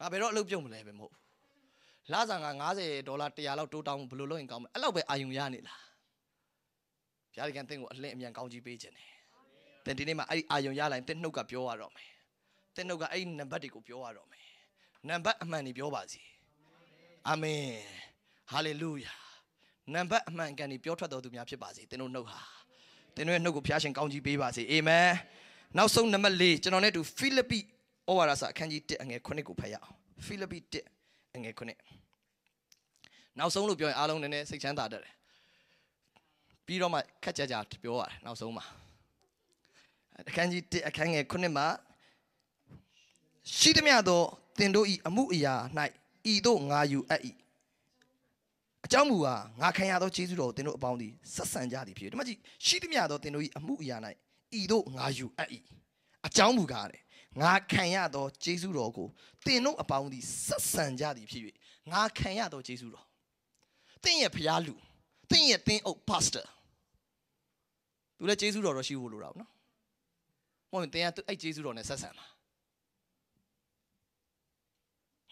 ငါဘယ်တော့အလုပ်ပြုတ်မလဲပဲမဟုတ်လစာက90ဒေါ်လာ100လောက်တိုးတောင်းဘယ်လိုလုပ်ရင်ကောင်းမလဲအဲ့လောက်ပဲအာယုံရနေလားဘုရားသခင်တင့်ကိုအလင်းအမြန်ကောင်းကြီးပေးခြင်းတယ်တင်ဒီနေ့မှာအဲ့ဒီအာယုံရလာရင်တင့်နှုတ်ကပြောရတော့မယ်တင့်နှုတ်ကအဲ့ဒီနံပါတ်တွေကိုပြောရတော့မယ်နံပါတ်အမှန်တွေပြောပါစီအာမင်ဟာလေလုယာနံပါတ်အမှန်ကန်တွေပြောထွက်တော်သူများဖြစ်ပါစေသင်တို့နှုတ်ဟာသင်တို့ရဲ့နှုတ်ကိုဘုရားရှင်ကောင်းကြီးပေးပါစေအာမင်နောက်ဆုံးနံပါတ်၄ကျွန်တော်နဲ့တူဖိလိပ္ပိဩဝါဒစာအခန်းကြီး1အငယ်9ကိုဖတ်ရအောင်ဖိလိပ္ပိ1အငယ်ခုနှစ်နောက်ဆုံးလို့ပြောရင်အားလုံးနည်းနည်းစိတ်ချမ်းသာတတ်တယ်ပြီးတော့မှခက်ကြကြပြောရတယ်နောက်ဆုံးမှာအခန်းကြီး1အခန်းငယ်ခုနှစ်မှာရှိသမျှသောတင်တို့ဤအမှုအရာ၌ဤတို့ငါယူအပ်၏အကြောင်းမူကားငါခံရသောခြေဆုတော်ကိုတင်တို့အပေါင်းသည်ဆက်ဆံကြသည်ဖြစ်ဒီမှာကြည့်ရှိသမျှသောတင်တို့၏အမှုအရာ၌ဤတို့ငါယူအပ်၏အကြောင်းမူကားတဲ့ငါခံရသောဂျေစုတော်ကိုတင်တို့အပေါင်းသည်ဆက်ဆံကြသည်ဖြစ်၍ငါခံရသောဂျေစုတော်တင့်ရဲ့ဖျားလူတင့်ရဲ့တင်းအုပ်ပါစတာသူလည်းဂျေစုတော်တော့ရှိဖို့လိုတာပေါ့နော်မဟုတ်ရင်တင်ကအဲ့ဂျေစုတော်နဲ့ဆက်ဆံတာ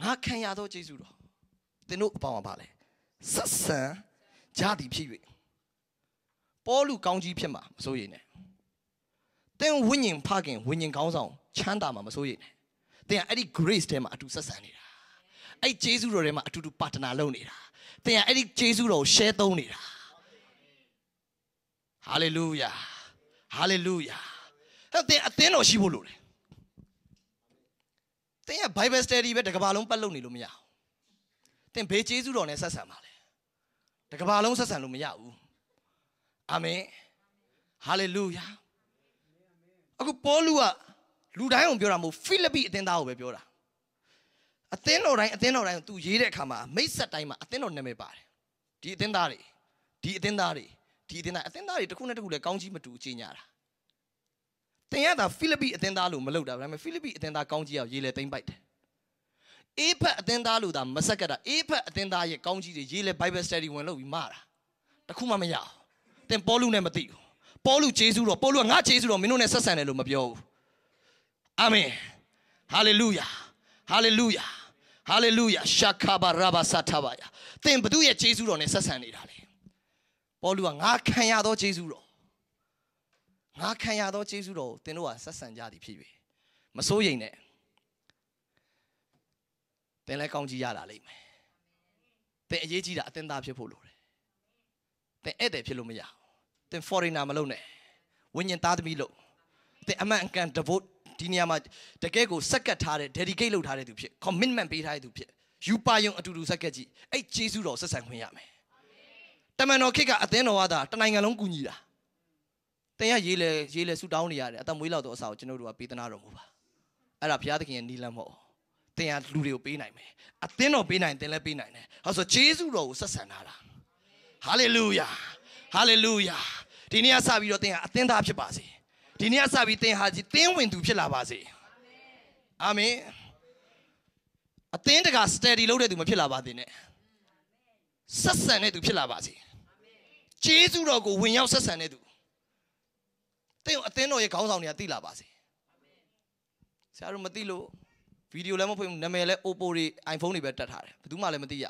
ငါခံရသောဂျေစုတော်တင်တို့အပေါင်းပါလေဆက်ဆံကြသည်ဖြစ်၍ပေါလုကောင်းကြီးဖြစ်မှာမစိုးရိမ်နဲ့တင်းဝိညာဉ်ဖခင်ဝိညာဉ်ကောင်းဆောင်ချမ်းသာမှာမစိုးရိမ်နဲ့တင်ကအဲ့ဒီ grace ထဲမှာအတူဆက်ဆံနေတာအဲ့ဂျေဇုတော်ထဲမှာအတူတူ partner လုပ်နေတာတင်ကအဲ့ဒီဂျေဇုတော်ကို share သုံးနေတာ hallelujah hallelujah အဲ့တင်အသင်းတော်ရှိဖို့လိုတယ်တင်က bible study ပဲတကဘာလုံးပတ်လုပ်နေလို့မရဘူးတင်ဘေးဂျေဇုတော်နဲ့ဆက်ဆံပါလေတကဘာလုံးဆက်ဆံလို့မရဘူးအာမင် hallelujah အခုပေါလုကလူတိုင်းအောင်ပြောတာမဟုတ်ဖိလိပ္ပိအသင်းသားကိုပဲပြောတာအသင်းတော်တိုင်းအသင်းတော်တိုင်းသူရေးတဲ့အခါမှာမိတ်ဆက်တိုင်းမှာအသင်းတော်နာမည်ပါတယ်ဒီအသင်းသားတွေဒီအသင်းသားတွေဒီအသင်းသားအသင်းသားတွေတစ်ခုနဲ့တစ်ခုလည်းကောင်းကြီးမတူအကျညာတာတင်ရတာဖိလိပ္ပိအသင်းသားလို့မလုပ်တာဒါပေမဲ့ဖိလိပ္ပိအသင်းသားကောင်းကြီးရောက်ရေးလဲသိမ့်ပိုက်တယ်အေးဖက်အသင်းသားလို့ဒါမဆက်ကတာအေးဖက်အသင်းသားရဲ့ကောင်းကြီးတွေရေးလဲ Bible study ဝင်လုပ်ပြီးမတာတခုမှမရအောင်တင်ပေါလုနဲ့မသိဘူးပေါလုဂျေဇုတော်ပေါလုကငါဂျေဇုတော်မင်းတို့နဲ့ဆက်ဆံတယ်လို့မပြောဘူးအာမင်ဟာလေလုယာဟာလေလုယာဟာလေလုယာရှာခါဘာရာဘာဆာထဘာယာသင်ဘသူရဲ့ဂျေဇုတော်နဲ့ဆက်ဆံနေတာလေပေါလုကငါခံရသောဂျေဇုတော်ငါခံရသောဂျေဇုတော်ကိုသင်တို့ကဆက်ဆံကြသည်ဖြစ်၍မစိုးရိမ်နဲ့သင်လည်းကောင်းကြီးရလာလိမ့်မယ်သင်အရေးကြီးတာအသင်သားဖြစ်ဖို့လိုတယ်သင်ဧည့်သည်ဖြစ်လို့မရဘူးသင် foreigner မလုပ်နဲ့ဝိညာဉ်သားသမီးလုပ်သင်အမှန်အကန် devote ဒီနေရာမှာတကယ်ကိုစက်ကတ်ထားတဲ့ dedicate လုပ်ထားတဲ့သူဖြစ် commitment ပေးထားတဲ့သူဖြစ်ယူပါယုံအတူတူစက်ကတ်ကြည့်အဲ့ဂျေစုတော်ဆက်ဆံခွင့်ရမယ်တမန်တော်ခေတ်ကအသင်းတော်ကသာတနိုင်ငံလုံးကူညီတာတင်ရရေးလေရေးလေဆူတောင်းနေရတယ်အသက်မွေးလောက်တော့အစာကိုကျွန်တော်တို့ကပေးသနာတော်မူပါအဲ့ဒါဘုရားသခင်ရဲ့နီလမ်းမဟုတ်တင်ရလူတွေကိုပေးနိုင်မယ်အသင်းတော်ပေးနိုင်တင်လည်းပေးနိုင်တယ်ဟောဆိုဂျေစုတော်ကိုဆက်ဆံထားတာဟာလေလုယာဟာလေလုယာဒီနေ့ကစပြီးတော့သင်ဟာအသင်းသားဖြစ်ပါစေဒီနေ့ကစပြီးသင်ဟာကြီးသင်းဝင်သူ ဖြစ်လာပါစေအာမင်အသင်းတကာ steady လုပ်တဲ့သူမဖြစ်လာပါသေးနဲ့ဆက်ဆံတဲ့သူဖြစ်လာပါစေကျေးဇူးတော်ကိုဝင်ရောက်ဆက်ဆံတဲ့သူသင်အသင်းတော်ရဲ့ခေါင်းဆောင်တွေကသိလာပါစေဆရာတို့မသိလို့ဗီဒီယိုလည်းမဖွင့်နာမည်လည်း Oppo တွေ iPhone တွေပဲတက်ထားတယ်ဘယ်သူမှလည်းမသိရ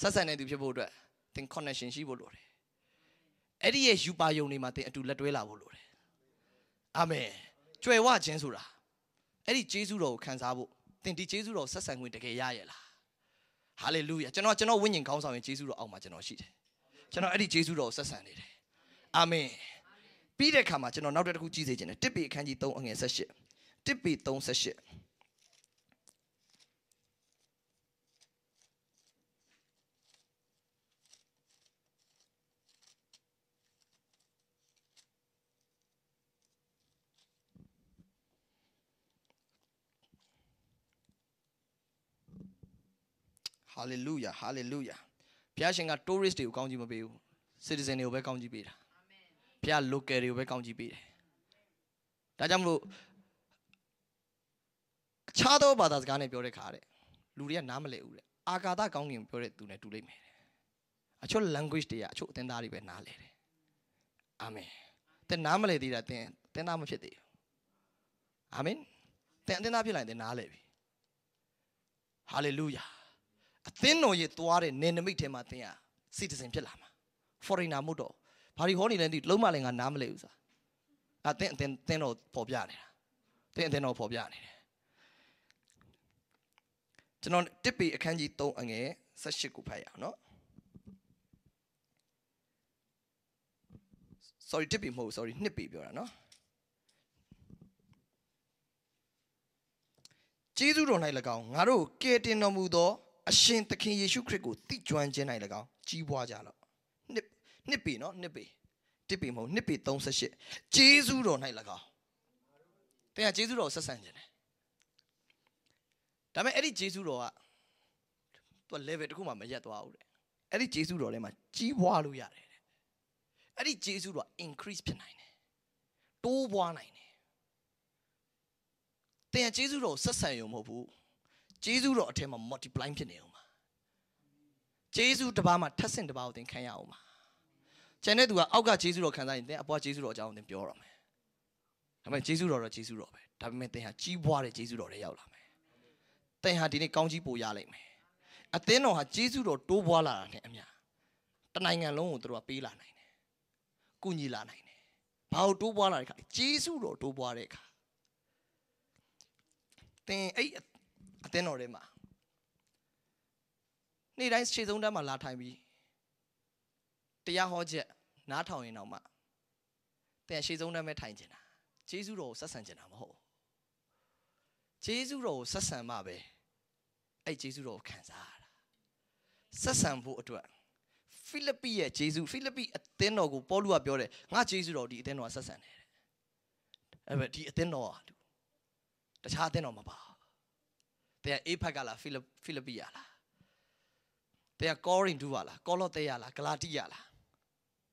ဆက်ဆံတဲ့သူဖြစ်ဖို့အတွက်သင် connection ရှိဖို့လိုတယ်အဲ့ဒီရဲ့ယူပါယုံတွေမှာသင်အတူလက်တွဲလာဖို့လိုတယ်အာမင်ကြွယ်ဝခြင်းဆိုတာအဲ့ဒီကျေးဇူးတော်ကိုခံစားဖို့သင်ဒီကျေးဇူးတော်ဆက်ဆံခွင့်တကယ်ရရဲ့လားဟာလေလုယာကျွန်တော်ကျွန်တော်ဝိညာဉ်ခေါင်းဆောင်ရင်ကျေးဇူးတော်အောက်မှာကျွန်တော်ရှိတယ်ကျွန်တော်အဲ့ဒီကျေးဇူးတော်ကိုဆက်ဆံနေတယ်အာမင်ပြီးတဲ့အခါမှာကျွန်တော်နောက်တစ်ခုကြည့်စေချင်တယ်တစ်ပေအခန်းကြီး3အငယ်78တစ်ပေ378ဟာလေလုယာဟာလေလုယာဘုရားရှင်က tourist တွေကိုကောင်းကြီးမပေးဘူး citizen တွေကိုပဲကောင်းကြီးပေးတာဘုရား local တွေကိုပဲကောင်းကြီးပေးတယ်ဒါကြောင့်မလို့ခြားသောဘာသာစကားနဲ့ပြောတဲ့ခါတဲ့လူတွေကနားမလည်ဘူးတဲ့အာကာသကောင်းကင်ပြောတဲ့သူနဲ့တူလိမ့်မယ်တဲ့အချို့ language တွေကအချို့အသင်းသားတွေပဲနားလည်တယ်အာမင်တင်နားမလည်သေးတာတင်တင်သားမဖြစ်သေးဘူးအာမင်တင်အသင်းသားဖြစ်လာရင်တင်နားလည်ပြီဟာလေလုယာအသင်းတော်ရဲ့သွားတဲ့နယ်နိမိတ်ထဲမှာသင်ရစီတစင်ဖြစ်လာမှာ foreigner မို့တော့ဘာတွေဟောနေလဲဒီလုံးမလည်းငါနားမလဲဘူးစားအသင်းအသင်းသင်းတော်ပေါ်ပြနေတာသင်းအသင်းတော်ပေါ်ပြနေတယ်ကျွန်တော်တစ်ပေအခန်းကြီး3အငယ်18ကိုဖတ်ရအောင်နော် sorry တစ်ပေမဟုတ် sorry နှစ်ပေပြောတာနော်ကျေးဇူးတော်၌၎င်းငါတို့ကယ်တင်တော်မူသောအရှင်သခင်ယေရှုခရစ်ကိုသိကျွမ်းခြင်း၌၎င်းကြီးပွားကြလော့နှစ်နှစ်ပေနော်နှစ်ပေတစ်ပေမဟုတ်နှစ်ပေ38ဂျေဇုတော်၌၎င်းတင်ကဂျေဇုတော်ကိုဆက်ဆံခြင်းတယ်ဒါပေမဲ့အဲ့ဒီဂျေဇုတော်ကသူက level တခုမှမရက်သွားဘူးတဲ့အဲ့ဒီဂျေဇုတော်ထဲမှာကြီးပွားလို့ရတယ်တဲ့အဲ့ဒီဂျေဇုတော် increase ဖြစ်နိုင်တယ်တိုးပွားနိုင်တယ်တင်ကဂျေဇုတော်ကိုဆက်ဆံရုံမဟုတ်ဘူးကျေးဇူးတော်အထက်မှာ multiply ဖြစ်နေအောင်ပါကျေးဇူးတစ်ပါးမှာထပ်ဆင့်တစ်ပါးကိုသင်ခံရအောင်ပါကျန်တဲ့သူကအောက်ကကျေးဇူးတော်ခံစားရင်သင်အပေါ်ကျေးဇူးတော်အကြောင်းကိုသင်ပြောရမယ်ဒါပေမဲ့ကျေးဇူးတော်တော့ကျေးဇူးတော်ပဲဒါပေမဲ့သင်ဟာကြီးပွားတဲ့ကျေးဇူးတော်တွေရောက်လာမယ်သင်ဟာဒီနေ့ကောင်းကြီးပို့ရလိမ့်မယ်အသင်းတော်ဟာကျေးဇူးတော်တိုးပွားလာတာနဲ့အမျှတနိုင်ငံလုံးကိုသူတို့ကပေးလာနိုင်တယ်ကုညီလာနိုင်တယ်ဘာလို့တိုးပွားလာတဲ့ခါကျေးဇူးတော်တိုးပွားတဲ့ခါသင်အဲ့အအသင်းတော်ထဲမှာနေ့တိုင်းခြေဆုံးတန်းမှာလာထိုင်ပြီးတရားဟောချက်နားထောင်ရင်တော့မှတဲ့ခြေဆုံးတန်းပဲထိုင်နေတာဂျေဇုတော်ကိုဆက်ဆံနေတာမဟုတ်ဂျေဇုတော်ကိုဆက်ဆံမှပဲအဲ့ဂျေဇုတော်ကိုခံစားရတာဆက်ဆံဖို့အတွက်ဖိလိပ္ပိရဲ့ဂျေဇုဖိလိပ္ပိအသင်းတော်ကိုပေါလုကပြောတယ်ငါဂျေဇုတော်ဒီအသင်းတော်ကဆက်ဆံတယ်အဲ့ဘက်ဒီအသင်းတော်ကတခြားအသင်းတော်မပါဘူးတဲ့အေဖက်ကလားဖိလိဖိလိပ္ပိယလားတဲ့ကောရင်ဒူပါလားကောလောသဲရလားဂလာတိယလား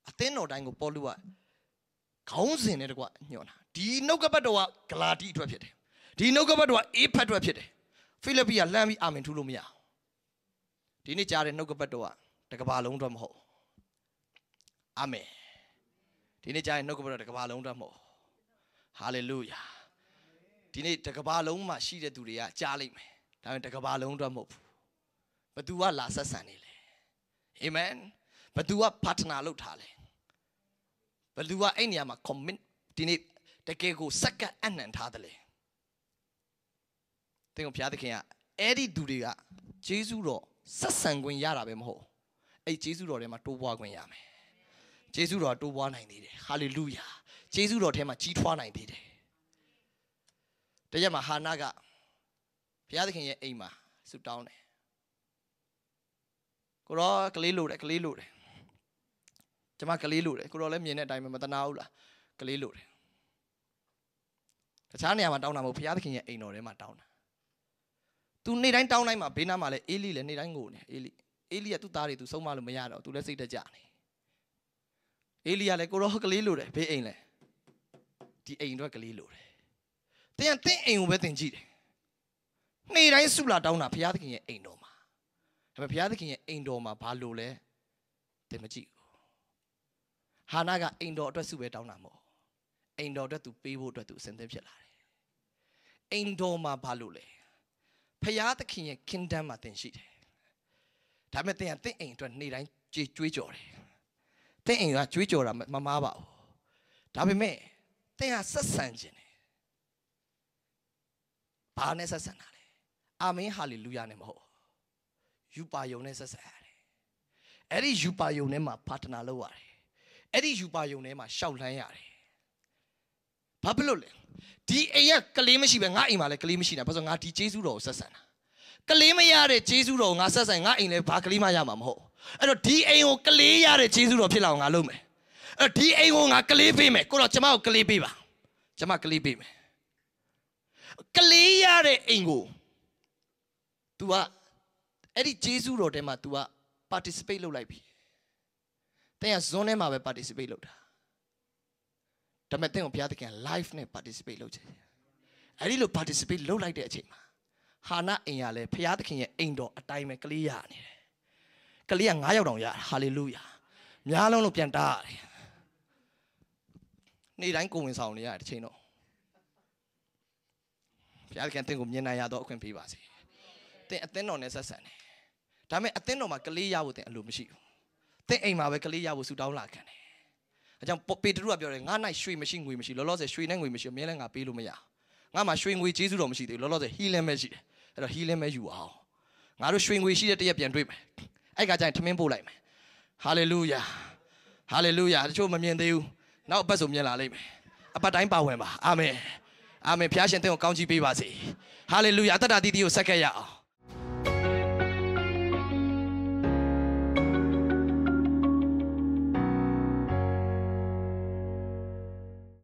အသင်းတော်တိုင်းကိုပေါလုကခေါင်းစဉ်နဲ့တကွညွှန်တာဒီနှုတ်ကပတ်တော်ကဂလာတိအတွက်ဖြစ်တယ်ဒီနှုတ်ကပတ်တော်ကအေဖက်အတွက်ဖြစ်တယ်ဖိလိပ္ပိယလှမ်းပြီးအာမင်ထူးလို့မရဘူးဒီနေ့ကြားတဲ့နှုတ်ကပတ်တော်ကတကဘာလုံးအတွက်မဟုတ်အာမင်ဒီနေ့ကြားရင်နှုတ်ကပတ်တော်တကဘာလုံးတော့မဟုတ်ဟာလေလုယာဒီနေ့တကဘာလုံးမှာရှိတဲ့သူတွေကကြားလိုက်မယ်ဒါပေမဲ့တကဘာလုံးအတွက်မဟုတ်ဘူးဘသူကလာဆက်ဆံနေလဲအာမင်ဘသူက partner လုပ်ထားလဲဘသူကအဲ့နေရာမှာ commit ဒီနေ့တကယ်ကိုစက္ကန့်အနှံထားတယ်လေသင်တို့ဘုရားသခင်ကအဲ့ဒီသူတွေကဂျေဇုတော်ဆက်ဆံခွင့်ရတာပဲမဟုတ်အဲ့ဂျေဇုတော်ထဲမှာတိုးပွားခွင့်ရမယ်ဂျေဇုတော်တိုးပွားနိုင်သေးတယ်ဟာလေလုယာဂျေဇုတော်ထဲမှာကြီးထွားနိုင်သေးတယ်တရက်မှာဟာနာကဘုရားသခင်ရဲ့အိမ်မှာဆူတောင်းတယ်ကိုတော့ကလေးလို့တယ်ကလေးလို့တယ်ကျွန်မကလေးလို့တယ်ကိုတော့လည်းမြင်တဲ့အတိုင်းပဲမတနာဘူးလားကလေးလို့တယ်တခြားနေရာမှာတောင်းတာမဟုတ်ဘုရားသခင်ရဲ့အိမ်တော်ထဲမှာတောင်းတာသူနေ့တိုင်းတောင်းတိုင်းမှာဘေးနားမှာလည်းအေလိလည်းနေ့တိုင်းငိုနေအေလိအေလိကသူ့သားတွေသူဆုံးမလို့မရတော့သူလည်းစိတ်တကြနေအေလိကလည်းကိုတော့ကလေးလို့တယ်ဘေးအိမ်လဲဒီအိမ်တော့ကလေးလို့တယ်တင်တင်အိမ်ကိုပဲတင်ကြည့်တယ်နေ့တိုင်းဆုလာတောင်းတာဘုရားသခင်ရဲ့အိမ်တော်မှာဒါပေမဲ့ဘုရားသခင်ရဲ့အိမ်တော်မှာဘာလို့လဲသင်မကြည့်ဘူးဟာနာကအိမ်တော်အတွက်ဆုပဲတောင်းတာမဟုတ်အိမ်တော်အတွက်သူပေးဖို့အတွက်သူအစဉ်သင့်ဖြစ်လာတယ်အိမ်တော်မှာဘာလို့လဲဘုရားသခင်ရဲ့ kingdom မှာသင်ရှိတယ်ဒါပေမဲ့သင်ကသင်အိမ်အတွက်နေ့တိုင်းကြွေးကြွေးကြော်တယ်သင်အိမ်ကကြွေးကြော်တာမမားပါဘူးဒါပေမဲ့သင်ဟာဆက်ဆံခြင်းတယ်ဘာနဲ့ဆက်ဆံတာလဲအာမင်ဟာလေလုယာနဲ့မဟုတ်ယူပါယုံနဲ့ဆက်ဆက်ရတယ်အဲ့ဒီယူပါယုံထဲမှာပါတနာလုပ်ရတယ်အဲ့ဒီယူပါယုံထဲမှာရှောက်လန်းရတယ်ဘာဖြစ်လို့လဲဒီအိမ်ကကလေးမရှိပဲငါအိမ်မှာလည်းကလေးမရှိတာဘာလို့ငါဒီဂျေစုတော်ကိုဆက်ဆံတာကလေးမရတဲ့ဂျေစုတော်ကိုငါဆက်ဆံငါအိမ်လည်းဘာကလေးမှရမှာမဟုတ်အဲ့တော့ဒီအိမ်ကိုကလေးရတဲ့ဂျေစုတော်ဖြစ်လာအောင်ငါလုပ်မယ်အဲ့ဒီအိမ်ကိုငါကလေးပေးမယ်ကိုတော့ကျမကိုကလေးပေးပါကျမကလေးပေးမယ်ကလေးရတဲ့အိမ်ကို။ तू ကအဲ့ဒီဂျေစုတော်ထဲမှာ तू က participate လုပ်လိုက်ပြီ။တင်ကဇွန်းထဲမှာပဲ participate လုပ်တာ။ဒါပေမဲ့တင်ကိုဘုရားသခင် live နဲ့ participate လုပ်ချင်တယ်။အဲ့ဒီလို participate လုပ်လိုက်တဲ့အချိန်မှာဟာနာအိမ်ရလဲဘုရားသခင်ရဲ့အိမ်တော်အတိုင်းပဲကလေးရနေတယ်။ကလေးက9ယောက်တောင်ရဟာလေလုယာ။များလုံးလို့ပြန်တားရတယ်။နေ့တိုင်းကိုဝင်ဆောင်နေရတဲ့ချိန်တော့ဘုရားသခင်တင့်ကိုမြင်နိုင်ရတော့အခွင့်ပေးပါစေ။တင်အသင်းတော်နဲ့ဆက်ဆံတယ်။ဒါပေမဲ့အသင်းတော်မှာကလေးရဖို့တင်အလိုမရှိဘူး။တင်အိမ်မှာပဲကလေးရဖို့ဆူတောင်းလာခံတယ်။အဲကြောင့်ပေတရုကပြောတယ်ငါ၌ရွှေမရှိငွေမရှိလောလောဆယ်ရွှေနဲ့ငွေမရှိအမြဲတမ်းငါပေးလို့မရ။ငါမှာရွှေငွေကျေးဇူးတော်မရှိသေးဘူးလောလောဆယ် healing ပဲရှိတယ်။အဲ့တော့ healing ပဲယူအောင်။ငါတို့ရွှေငွေရှိတဲ့တရက်ပြန်တွေ့မယ်။အဲ့ကကြရင်ထမင်းပို့လိုက်မယ်။ hallelujah hallelujah တချို့မမြင်သေးဘူး။နောက်အပတ်ဆိုမြင်လာလိမ့်မယ်။အပတ်တိုင်းပါဝင်ပါ။အာမင်။အာမင်ဖျားရှင်တင့်ကိုကောင်းချီးပေးပါစေဟာလေလုယာတတတာတီတီကိုဆက်ခဲ့ရအောင်